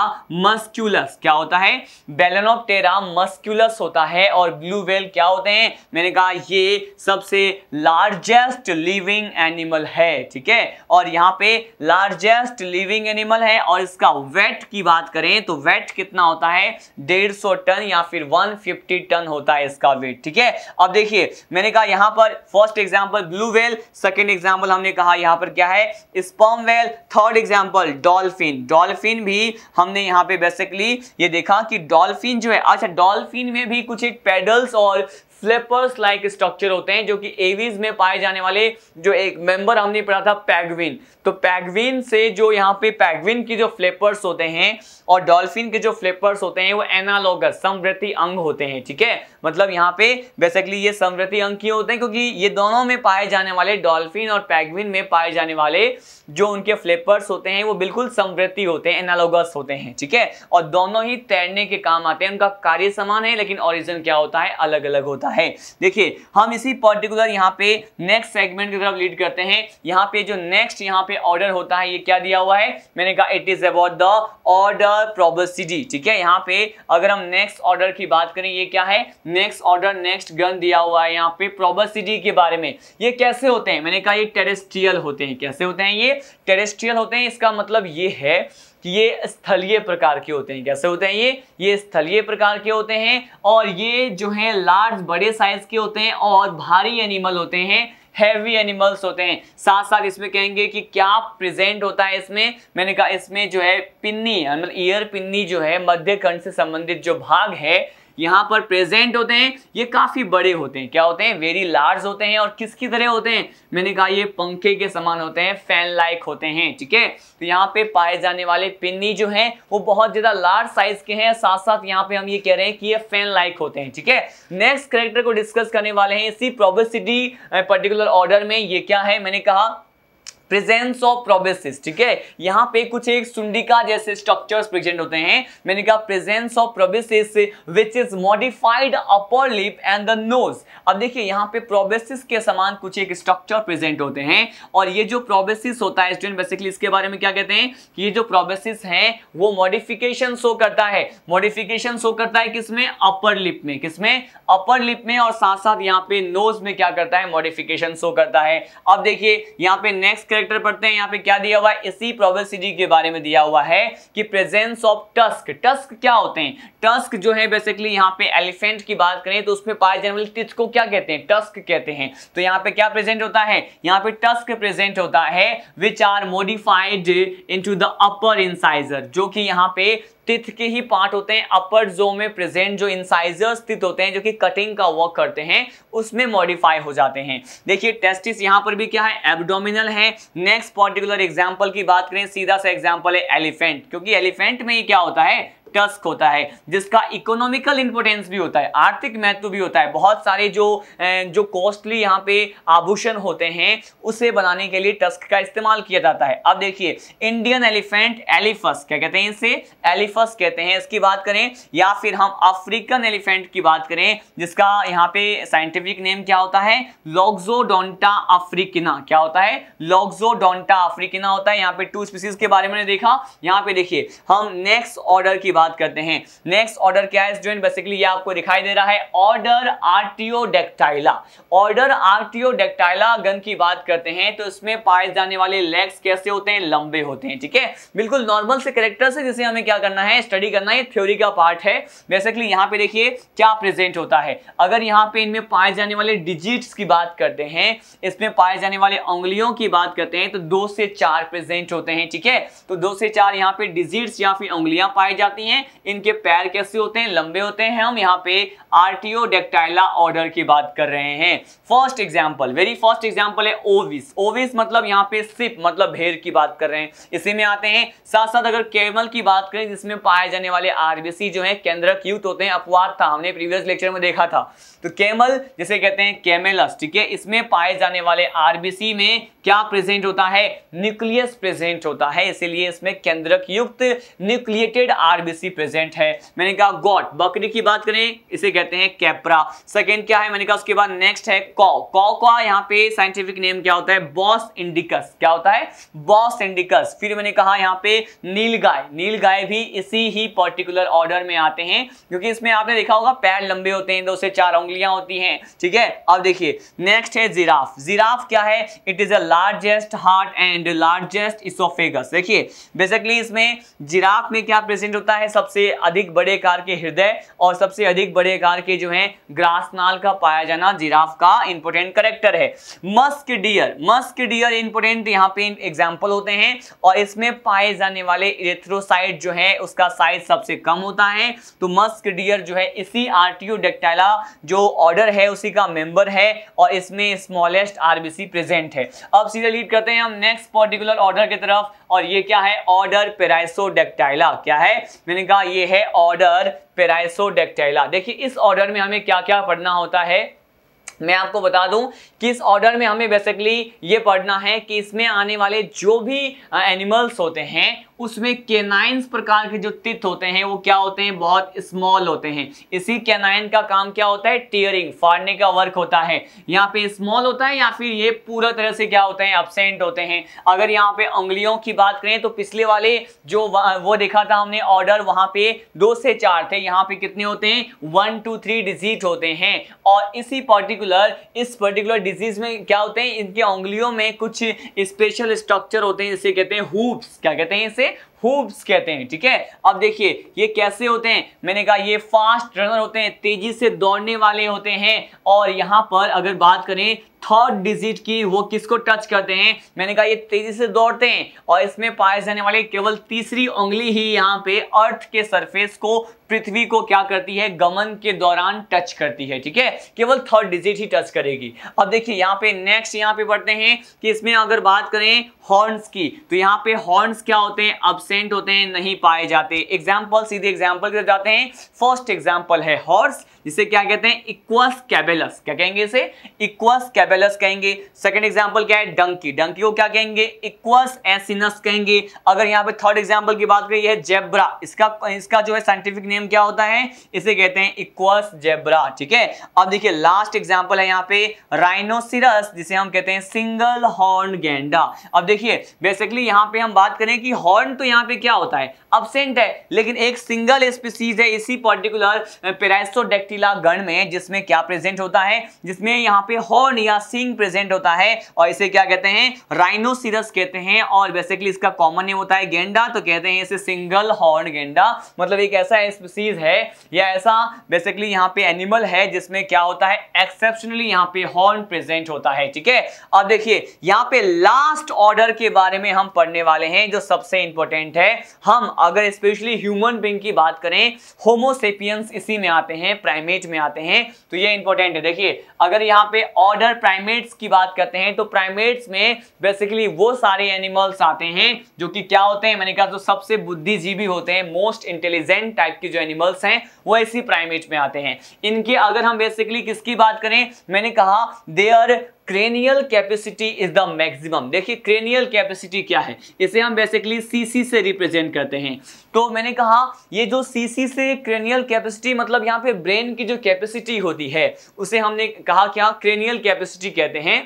मस्क्यूलस क्या होता है बेलेनोपटेरा मस्क्यूलस होता है और ब्लू वेल क्या होते हैं मैंने कहा ये सबसे लार्जेस्ट लिविंग एनिमल है ठीक है और यहाँ पे लार्जेस्ट लिविंग एनिमल है और इसका वेट की बात करें तो वेट कितना होता है डेढ़ सौ टन या फिर वन टन होता है इसका वेट ठीक है अब देखिए मैंने कहा यहां पर first example blue whale second example हमने कहा यहां पर क्या है sperm whale third example dolphin dolphin भी हमने यहां पे बेसिकली ये देखा कि डॉल्फिन जो है अच्छा डॉल्फिन में भी कुछ एक पेडल्स और स्लेपर्स लाइक स्ट्रक्चर होते हैं जो कि एवीज में पाए जाने वाले जो एक मेंबर हमने पढ़ा था पैगविन तो पैगविन से जो यहाँ पे पैगविन की जो फ्लेपर्स होते हैं और डॉल्फिन के जो फ्लेपर्स होते हैं वो एनालॉगस समवृत्ति अंग होते हैं ठीक है मतलब यहाँ पे बेसिकली ये समवृत्ति अंग क्यों होते हैं क्योंकि ये दोनों में पाए जाने वाले डॉल्फिन और पैगविन में पाए जाने वाले जो उनके फ्लेपर्स होते हैं वो बिल्कुल समवृत्ति होते हैं एनालोगस होते हैं ठीक है और दोनों ही तैरने के काम आते हैं उनका कार्य समान है लेकिन ऑरिजिन क्या होता है अलग अलग होता है है देखिए हम इसी पर्टिकुलर यहाँ पे नेक्स्ट सेगमेंट की तरफ लीड करते हैं यहाँ पे जो नेक्स्ट यहाँ पे ऑर्डर होता है ये क्या दिया हुआ है मैंने कहा it is about the order Proboscidea ठीक है यहाँ पे अगर हम नेक्स्ट ऑर्डर की बात करें ये क्या है नेक्स्ट ऑर्डर नेक्स्ट गन दिया हुआ है यहाँ पे प्रोबेसिटी के बारे में ये कैसे होते हैं मैंने कहा ये टेरेस्ट्रियल होते हैं कैसे होते हैं ये टेरेस्ट्रियल होते हैं इसका मतलब ये है कि ये स्थलीय प्रकार के होते हैं कैसे होते हैं ये ये स्थलीय प्रकार के होते हैं और ये जो है लार्ज बड़े साइज के होते हैं और भारी एनिमल होते हैं हैवी एनिमल्स होते हैं साथ साथ इसमें कहेंगे कि क्या प्रेजेंट होता है इसमें मैंने कहा इसमें जो है पिन्नी मतलब ईयर पिन्नी जो है मध्य खंड से संबंधित जो भाग है यहाँ पर प्रेजेंट होते हैं ये काफ़ी बड़े होते हैं क्या होते हैं वेरी लार्ज होते हैं और किसकी तरह होते हैं मैंने कहा ये पंखे के समान होते हैं फैन लाइक होते हैं ठीक है तो यहाँ पे पाए जाने वाले पिन्नी जो है वो बहुत ज़्यादा लार्ज साइज के हैं साथ साथ यहाँ पे हम ये कह रहे हैं कि ये फैन लाइक होते हैं ठीक है नेक्स्ट करेक्टर को डिस्कस करने वाले हैं इसी प्रोबेसिटी पर्टिकुलर ऑर्डर में ये क्या है मैंने कहा प्रेजेंस ऑफ प्रोबेसिस ठीक है यहां पे कुछ एक सुंडिका जैसे स्ट्रक्चर्स प्रेजेंट होते हैं मैंने कहा presence of proboscis which is modified upper lip and the nose अब देखिए यहां पे प्रोबेसिस के समान कुछ एक स्ट्रक्चर प्रेजेंट होते हैं और ये जो प्रोबेसिस होता है स्टूडेंट बेसिकली इसके बारे में क्या कहते हैं कि ये जो प्रोबेसिस है वो मॉडिफिकेशन शो करता है मॉडिफिकेशन शो करता है किसमें अपर लिप में किसमें अपर लिप में और साथ साथ यहां पे नोज में क्या करता है मॉडिफिकेशन शो करता है अब देखिए यहां पे नेक्स्ट कैरेक्टर पढ़ते हैं यहाँ पे क्या दिया हुआ है इसी प्रोबेसिटी के बारे में दिया हुआ है कि प्रेजेंस ऑफ टस्क टस्क क्या होते हैं टस्क जो है बेसिकली यहाँ पे एलिफेंट की बात करें तो उसमें पाए जाने वाले टिच को क्या कहते हैं टस्क कहते हैं तो यहाँ पे क्या प्रेजेंट होता है यहाँ पे टस्क प्रेजेंट होता है which are modified in the upper incisor जो कि यहाँ पे तिथ के ही पार्ट होते हैं अपर जो में प्रेजेंट जो इंसाइजर्स स्थित होते हैं जो कि कटिंग का वर्क करते हैं उसमें मॉडिफाई हो जाते हैं देखिए टेस्टिस यहाँ पर भी क्या है एबडोमिनल है नेक्स्ट पर्टिकुलर एग्जाम्पल की बात करें सीधा सा एग्जाम्पल है एलिफेंट क्योंकि एलिफेंट में ही क्या होता है टस्क होता है जिसका इकोनॉमिकल इंपोर्टेंस भी होता है आर्थिक महत्व भी होता है बहुत सारे जो जो कॉस्टली यहाँ पे आभूषण होते हैं उसे बनाने के लिए टस्क का इस्तेमाल किया जाता है अब देखिए इंडियन एलिफेंट एलिफस क्या कहते हैं इसे एलिफस कहते हैं इसकी बात करें या फिर हम अफ्रीकन एलिफेंट की बात करें जिसका यहाँ पे साइंटिफिक नेम क्या होता है लॉक्जोडोंटा अफ्रीकिना क्या होता है लॉक्जोडोंटा अफ्रीकिना होता है यहाँ पे टू स्पीसीज के बारे में देखा यहाँ पे देखिए हम नेक्स्ट ऑर्डर की बात बात करते हैं नेक्स्ट ऑर्डर क्या है स्टूडेंट बेसिकली ये आपको दिखाई दे रहा है order Artiodactyla order Artiodactyla गन की बात करते हैं तो इसमें पाए जाने वाले लेग्स कैसे होते हैं लंबे होते हैं ठीक है बिल्कुल नॉर्मल से करेक्टर से जिसे हमें क्या करना है स्टडी करना है थ्योरी का पार्ट है बेसिकली यहाँ पे देखिए क्या प्रेजेंट होता है अगर यहाँ पे इनमें पाए जाने वाले डिजिट्स की बात करते हैं इसमें पाए जाने वाले उंगलियों की बात करते हैं तो दो से चार प्रेजेंट होते हैं ठीक है तो दो से चार यहाँ पे डिजिट्स या फिर उंगलियां पाई जाती हैं हैं इनके पैर कैसे होते हैं लंबे होते हैं हम यहाँ पे आरटीओ डेक्टाइला ऑर्डर की बात कर रहे हैं first example very first example है ओविस ओविस मतलब यहाँ पे सिप मतलब भेड़ की बात कर रहे हैं इसी में आते हैं साथ साथ अगर कैमल की बात करें जिसमें पाए जाने वाले आरबीसी जो है केंद्रक यूथ होते हैं अपवाद था हमने प्रीवियस लेक्चर में देखा था तो केमल जिसे कहते हैं केमेलस ठीक है इसमें पाए जाने वाले आरबीसी में क्या प्रेजेंट होता है न्यूक्लियस प्रेजेंट होता है इसीलिए इसमें केंद्रक युक्त न्यूक्लिएटेड आरबीसी प्रेजेंट है मैंने कहा गॉट बकरी की बात करें इसे कहते हैं कैप्रा सेकेंड क्या है मैंने कहा उसके बाद नेक्स्ट है कॉ कॉ का यहाँ पे साइंटिफिक नेम क्या होता है बॉस इंडिकस क्या होता है बॉस इंडिकस फिर मैंने कहा यहाँ पे नील गाय नील गाय भी इसी ही पर्टिकुलर ऑर्डर में आते हैं क्योंकि इसमें आपने देखा होगा पैर लंबे होते हैं दो से चार उंगलियां होती हैं ठीक है अब देखिए नेक्स्ट है जिराफ जिराफ क्या है it is a largest heart and largest oesophagus देखिए बेसिकली इसमें जिराफ में क्या प्रेजेंट होता है सबसे अधिक बड़े कार के हृदय और सबसे अधिक बड़े कार के जो है ग्रासनाल का पाया जाना जिराफ का इंपोर्टेंट करेक्टर है musk deer musk deer important यहाँ पे एग्जाम्पल होते हैं और इसमें पाए जाने वाले इलेक्ट्रोसाइट जो है उसका साइज सबसे कम होता है तो मस्क डियर जो है इसी आरटीओ डेक्टाइला जो ऑर्डर है उसी का मेंबर है और इसमें स्मॉलेस्ट आरबीसी प्रेजेंट है अब अब सीधे लीड करते हैं हम नेक्स्ट पर्टिकुलर ऑर्डर की तरफ और ये क्या है ऑर्डर पेराइसोडेक्टाइला क्या है मैंने कहा ये है ऑर्डर पेराइसोडेक्टाइला देखिए इस ऑर्डर में हमें क्या क्या पढ़ना होता है मैं आपको बता दूं कि इस ऑर्डर में हमें बेसिकली ये पढ़ना है कि इसमें आने वाले जो भी एनिमल्स होते हैं उसमें केनाइन प्रकार के जो तित होते हैं वो क्या होते हैं बहुत स्मॉल होते हैं इसी केनाइन का काम क्या होता है टीयरिंग फाड़ने का वर्क होता है यहाँ पे स्मॉल होता है या फिर ये पूरा तरह से क्या होते हैं अपसेंट होते हैं अगर यहाँ पे उंगलियों की बात करें तो पिछले वाले जो वो देखा था हमने ऑर्डर वहां पे दो से चार थे यहाँ पे कितने होते हैं वन टू थ्री डिजीट होते हैं और इसी पर्टिकुलर इस पर्टिकुलर डिजीज में क्या होते हैं इनके उंगलियों में कुछ स्पेशल स्ट्रक्चर होते हैं जिसे कहते हैं हुप्स क्या कहते हैं इसे हूप्स कहते हैं ठीक है अब देखिए ये कैसे होते हैं मैंने कहा ये फास्ट रनर होते हैं तेजी से दौड़ने वाले होते हैं और यहां पर अगर बात करें थर्ड डिजिट की वो किसको टच करते हैं मैंने कहा ये तेजी से दौड़ते हैं और इसमें पाए जाने वाले केवल तीसरी उंगली ही यहाँ पे अर्थ के सरफेस को पृथ्वी को क्या करती है गमन के दौरान टच करती है ठीक है केवल थर्ड डिजिट ही टच करेगी अब देखिए यहाँ पे नेक्स्ट यहाँ पे पढ़ते हैं कि इसमें अगर बात करें हॉर्न्स की तो यहाँ पे हॉर्न्स क्या होते हैं अबसेंट होते हैं नहीं पाए जाते एग्जाम्पल सीधे एग्जाम्पल जाते हैं फर्स्ट एग्जाम्पल है हॉर्स इसे क्या कहते हैं इक्वस कैबेलस क्या कहेंगे इसे इक्वस कैबेलस कहेंगे सेकंड एग्जांपल क्या है डंकी डंकी को क्या कहेंगे इक्वस एसिनस कहेंगे अगर यहां पे थर्ड एग्जांपल की बात करें करिए जेब्रा इसका इसका जो है साइंटिफिक नेम क्या होता है इसे कहते हैं इक्वस जेब्रा ठीक है अब देखिए लास्ट एग्जाम्पल है यहाँ पे राइनोसिरस जिसे हम कहते हैं सिंगल हॉर्न गेंडा अब देखिए बेसिकली यहां पे हम बात करें कि हॉर्न तो यहां पे क्या होता है अब्सेंट है लेकिन एक सिंगल स्पीसीज है इसी पर्टिकुलर पेराइसोडेक्टिव uh, मिथिला गण में जिसमें क्या प्रेजेंट होता है जिसमें यहाँ पे हॉर्न या सिंग प्रेजेंट होता है और इसे क्या कहते हैं राइनोसिरस कहते हैं और बेसिकली इसका कॉमन नेम होता है गेंडा तो कहते हैं इसे सिंगल हॉर्न गेंडा मतलब एक ऐसा स्पीसीज है या ऐसा बेसिकली यहाँ पे एनिमल है जिसमें क्या होता है एक्सेप्शनली यहाँ पे हॉर्न प्रेजेंट होता है ठीक है अब देखिए यहाँ पे लास्ट ऑर्डर के बारे में हम पढ़ने वाले हैं जो सबसे इंपॉर्टेंट है हम अगर स्पेशली ह्यूमन बींग की बात करें होमोसेपियंस इसी में आते हैं प्राइम प्राइमेट में आते हैं तो ये इंपॉर्टेंट है देखिए अगर यहाँ पे ऑर्डर प्राइमेट्स की बात करते हैं तो प्राइमेट्स में बेसिकली वो सारे एनिमल्स आते हैं जो कि क्या होते हैं मैंने कहा तो सबसे बुद्धिजीवी होते हैं मोस्ट इंटेलिजेंट टाइप के जो एनिमल्स हैं वो ऐसी प्राइमेट में आते हैं इनके अगर हम बेसिकली किसकी बात करें मैंने कहा their cranial capacity is the maximum देखिए क्रेनियल कैपेसिटी क्या है इसे हम बेसिकली सीसी से रिप्रेजेंट करते हैं तो मैंने कहा ये जो सीसी से क्रेनियल कैपेसिटी मतलब यहाँ पे ब्रेन की जो कैपेसिटी होती है उसे हमने कहा क्या क्रेनियल कैपेसिटी कहते हैं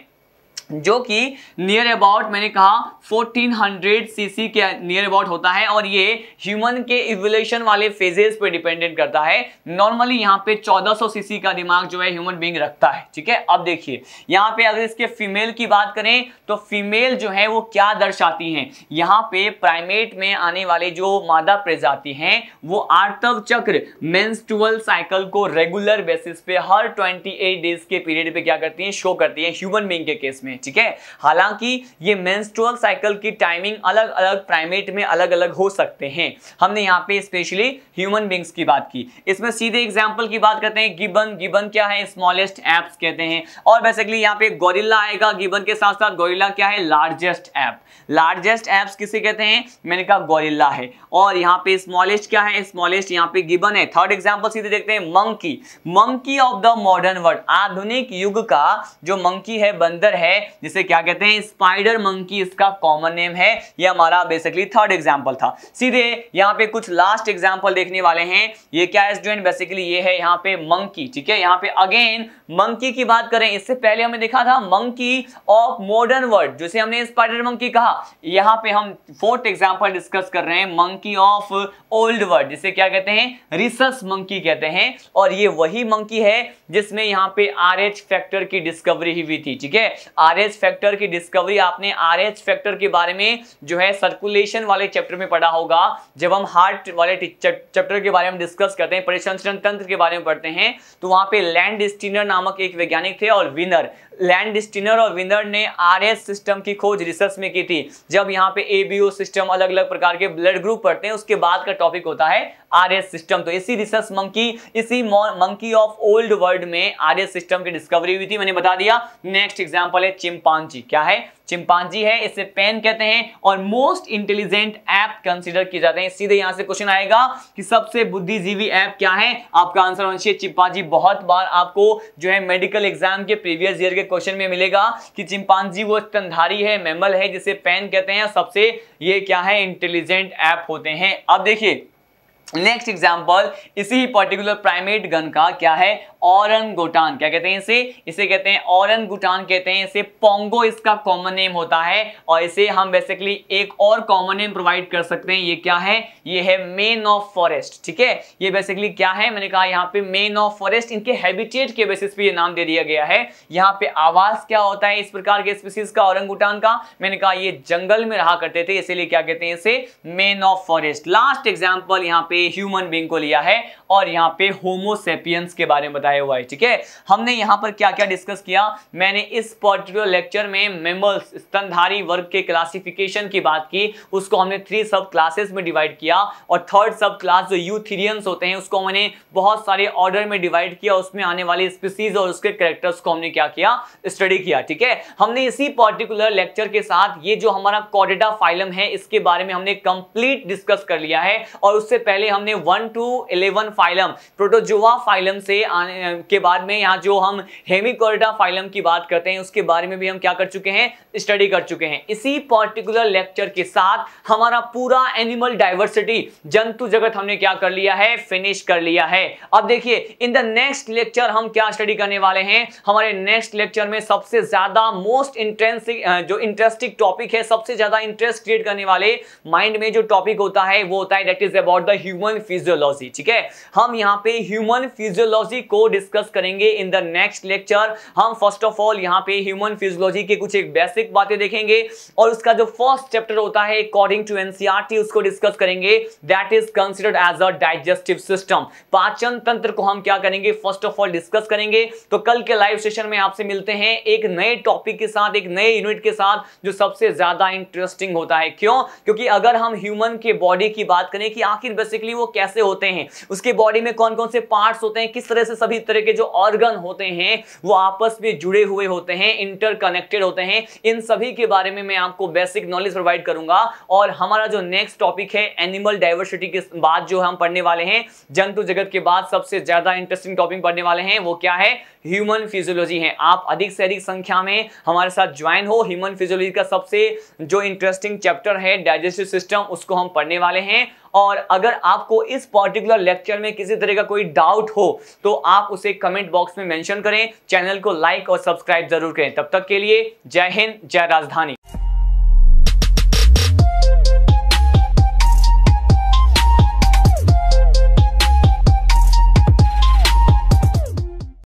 जो कि नियर अबाउट मैंने कहा 1400 सीसी के नियर अबाउट होता है और ये ह्यूमन के इवोल्यूशन वाले फेजेस पे डिपेंडेंट करता है नॉर्मली यहाँ पे 1400 सीसी का दिमाग जो है ह्यूमन बींग रखता है ठीक है अब देखिए यहाँ पे अगर इसके फीमेल की बात करें तो फीमेल जो है वो क्या दर्शाती हैं यहाँ पे प्राइमेट में आने वाले जो मादा प्रजाति हैं वो आर्तव चक्र मेंस्ट्रुअल साइकिल को रेगुलर बेसिस पे हर ट्वेंटी डेज के पीरियड पर क्या करती हैं शो करती हैं ह्यूमन बींग के केस में हैं ठीक है हालांकि ये मेंस्ट्रुअल साइकिल की टाइमिंग अलग अलग प्राइमेट में अलग अलग हो सकते हैं हमने यहाँ पे स्पेशली ह्यूमन बींग्स की बात की इसमें सीधे एग्जाम्पल की बात करते हैं गिबन गिबन क्या है स्मॉलेस्ट एप्स कहते हैं और बेसिकली यहाँ पे गोरिल्ला आएगा गिबन के साथ साथ गोरिल्ला क्या है लार्जेस्ट ऐप लार्जेस्ट एप्स किसे कहते हैं मैंने कहा गोरिल्ला है और यहाँ पे स्मॉलेस्ट क्या है स्मॉलेस्ट यहाँ पे गिबन है थर्ड एग्जाम्पल सीधे देखते हैं monkey monkey of the modern world आधुनिक युग का जो मंकी है बंदर है जिसे क्या कहते हैं स्पाइडर मंकी इसका कॉमन नेम है ये हमारा बेसिकली थर्ड एग्जाम्पल था सीधे यहाँ पे कुछ लास्ट एग्जाम्पल देखने वाले हैं ये क्या है स्टूडेंट बेसिकली ये है यहाँ पे मंकी ठीक है यहाँ पे अगेन मंकी की बात करें इससे पहले हमने देखा था मंकी ऑफ मॉडर्न वर्ल्ड जिसे हमने स्पाइडर मंकी कहा यहाँ पे हम फोर्थ एग्जाम्पल डिस्कस कर रहे हैं मंकी ऑफ ओल्ड वर्ल्ड जिसे क्या कहते हैं रिसर्स मंकी कहते हैं और ये वही मंकी है जिसमें यहाँ पे आर फैक्टर की डिस्कवरी हुई थी ठीक है आर आरएच फैक्टर की डिस्कवरी आपने आरएच फैक्टर के बारे में जो है सर्कुलेशन वाले चैप्टर में पढ़ा होगा जब हम हार्ट वाले चैप्टर के बारे में डिस्कस करते हैं परिसंचरण तंत्र के बारे में पढ़ते हैं तो वहां पे लैंड स्टीनर नामक एक वैज्ञानिक थे और विनर लैंडस्टिनर और विनर ने आरएस सिस्टम की खोज रिसर्च में की थी जब यहाँ पे एबीओ सिस्टम अलग अलग प्रकार के ब्लड ग्रुप पढ़ते हैं उसके बाद का टॉपिक होता है आरएस सिस्टम तो इसी रिसर्च मंकी इसी मंकी ऑफ ओल्ड वर्ल्ड में आरएस सिस्टम की डिस्कवरी हुई थी मैंने बता दिया नेक्स्ट एग्जाम्पल है चिमपांची क्या है चिंपांजी है इसे पेन कहते हैं और मोस्ट इंटेलिजेंट ऐप कंसिडर किए जाते हैं सीधे यहां से क्वेश्चन आएगा कि सबसे बुद्धिजीवी ऐप क्या है आपका आंसर होना चाहिए चिंपांजी बहुत बार आपको जो है मेडिकल एग्जाम के प्रीवियस ईयर के क्वेश्चन में मिलेगा कि चिंपांजी वो स्तनधारी है मेमल है जिसे पेन कहते हैं सबसे ये क्या है इंटेलिजेंट ऐप होते हैं अब देखिए नेक्स्ट एग्जाम्पल इसी ही पर्टिकुलर प्राइमेट गन का क्या है औरन गोटान क्या कहते हैं इसे इसे कहते हैं औरन गुटान कहते हैं इसे पोंगो इसका कॉमन नेम होता है और इसे हम बेसिकली एक और कॉमन नेम प्रोवाइड कर सकते हैं ये क्या है ये है मेन ऑफ फॉरेस्ट ठीक है ये बेसिकली क्या है मैंने कहा यहाँ पे मेन ऑफ फॉरेस्ट इनके हैबिटेट के बेसिस पे ये नाम दे दिया गया है यहाँ पे आवास क्या होता है इस प्रकार के स्पीसीज का औरंग गुटान का मैंने कहा ये जंगल में रहा करते थे इसीलिए क्या कहते हैं इसे men of forest last example यहाँ पे पे ह्यूमन बींग को लिया है और यहाँ पे होमोसेपियंस के बारे में बताया हुआ है ठीक है हमने यहाँ पर क्या क्या डिस्कस किया मैंने इस पर्टिकुलर लेक्चर में मेमल्स स्तनधारी वर्ग के क्लासिफिकेशन की बात की उसको हमने थ्री सब क्लासेस में डिवाइड किया और थर्ड सब क्लास जो यूथीरियंस होते हैं उसको मैंने बहुत सारे ऑर्डर में डिवाइड किया उसमें आने वाले स्पीसीज और उसके करेक्टर्स को हमने क्या किया स्टडी किया ठीक है हमने इसी पर्टिकुलर लेक्चर के साथ ये जो हमारा कॉडेटा फाइलम है इसके बारे में हमने कंप्लीट डिस्कस कर लिया है और उससे पहले पहले हमने one two eleven phylum Protozoa phylum से आने के बाद में यहाँ जो हम हेमिकोरिटा फाइलम की बात करते हैं उसके बारे में भी हम क्या कर चुके हैं स्टडी कर चुके हैं इसी पर्टिकुलर लेक्चर के साथ हमारा पूरा एनिमल डाइवर्सिटी जंतु जगत हमने क्या कर लिया है फिनिश कर लिया है अब देखिए इन द नेक्स्ट लेक्चर हम क्या स्टडी करने वाले हैं हमारे नेक्स्ट लेक्चर में सबसे ज्यादा मोस्ट इंटरेस्टिंग जो इंटरेस्टिंग टॉपिक है सबसे ज्यादा इंटरेस्ट क्रिएट करने वाले माइंड में जो टॉपिक होता है वो होता है that is about the human physiology ठीक है हम यहाँ पे ह्यूमन फिजियोलॉजी को डिस्कस करेंगे इन द नेक्स्ट लेक्चर हम फर्स्ट ऑफ ऑल यहाँ पे ह्यूमन फिजियोलॉजी के कुछ एक बेसिक बातें देखेंगे और उसका जो फर्स्ट चैप्टर होता है अकॉर्डिंग टू एनसीआरटी उसको डिस्कस करेंगे that is considered as a digestive system पाचन तंत्र को हम क्या करेंगे फर्स्ट ऑफ ऑल डिस्कस करेंगे तो कल के लाइव सेशन में आपसे मिलते हैं एक नए टॉपिक के साथ एक नए यूनिट के साथ जो सबसे ज्यादा इंटरेस्टिंग होता है क्यों क्योंकि अगर हम ह्यूमन के बॉडी की बात करें कि आखिर बेसिकली एग्जैक्टली वो कैसे होते हैं उसके बॉडी में कौन कौन से पार्ट्स होते हैं किस तरह से सभी तरह के जो ऑर्गन होते हैं वो आपस में जुड़े हुए होते हैं इंटरकनेक्टेड होते हैं इन सभी के बारे में मैं आपको बेसिक नॉलेज प्रोवाइड करूंगा और हमारा जो नेक्स्ट टॉपिक है एनिमल डाइवर्सिटी के बाद जो हम पढ़ने वाले हैं जंतु जगत के बाद सबसे ज्यादा इंटरेस्टिंग टॉपिक पढ़ने वाले हैं वो क्या है ह्यूमन फिजियोलॉजी है आप अधिक से अधिक संख्या में हमारे साथ ज्वाइन हो ह्यूमन फिजियोलॉजी का सबसे जो इंटरेस्टिंग चैप्टर है डाइजेस्टिव सिस्टम उसको हम पढ़ने वाले हैं और अगर आपको इस पर्टिकुलर लेक्चर में किसी तरह का कोई डाउट हो तो आप उसे कमेंट बॉक्स में मेंशन करें चैनल को लाइक और सब्सक्राइब जरूर करें तब तक के लिए जय हिंद जय राजधानी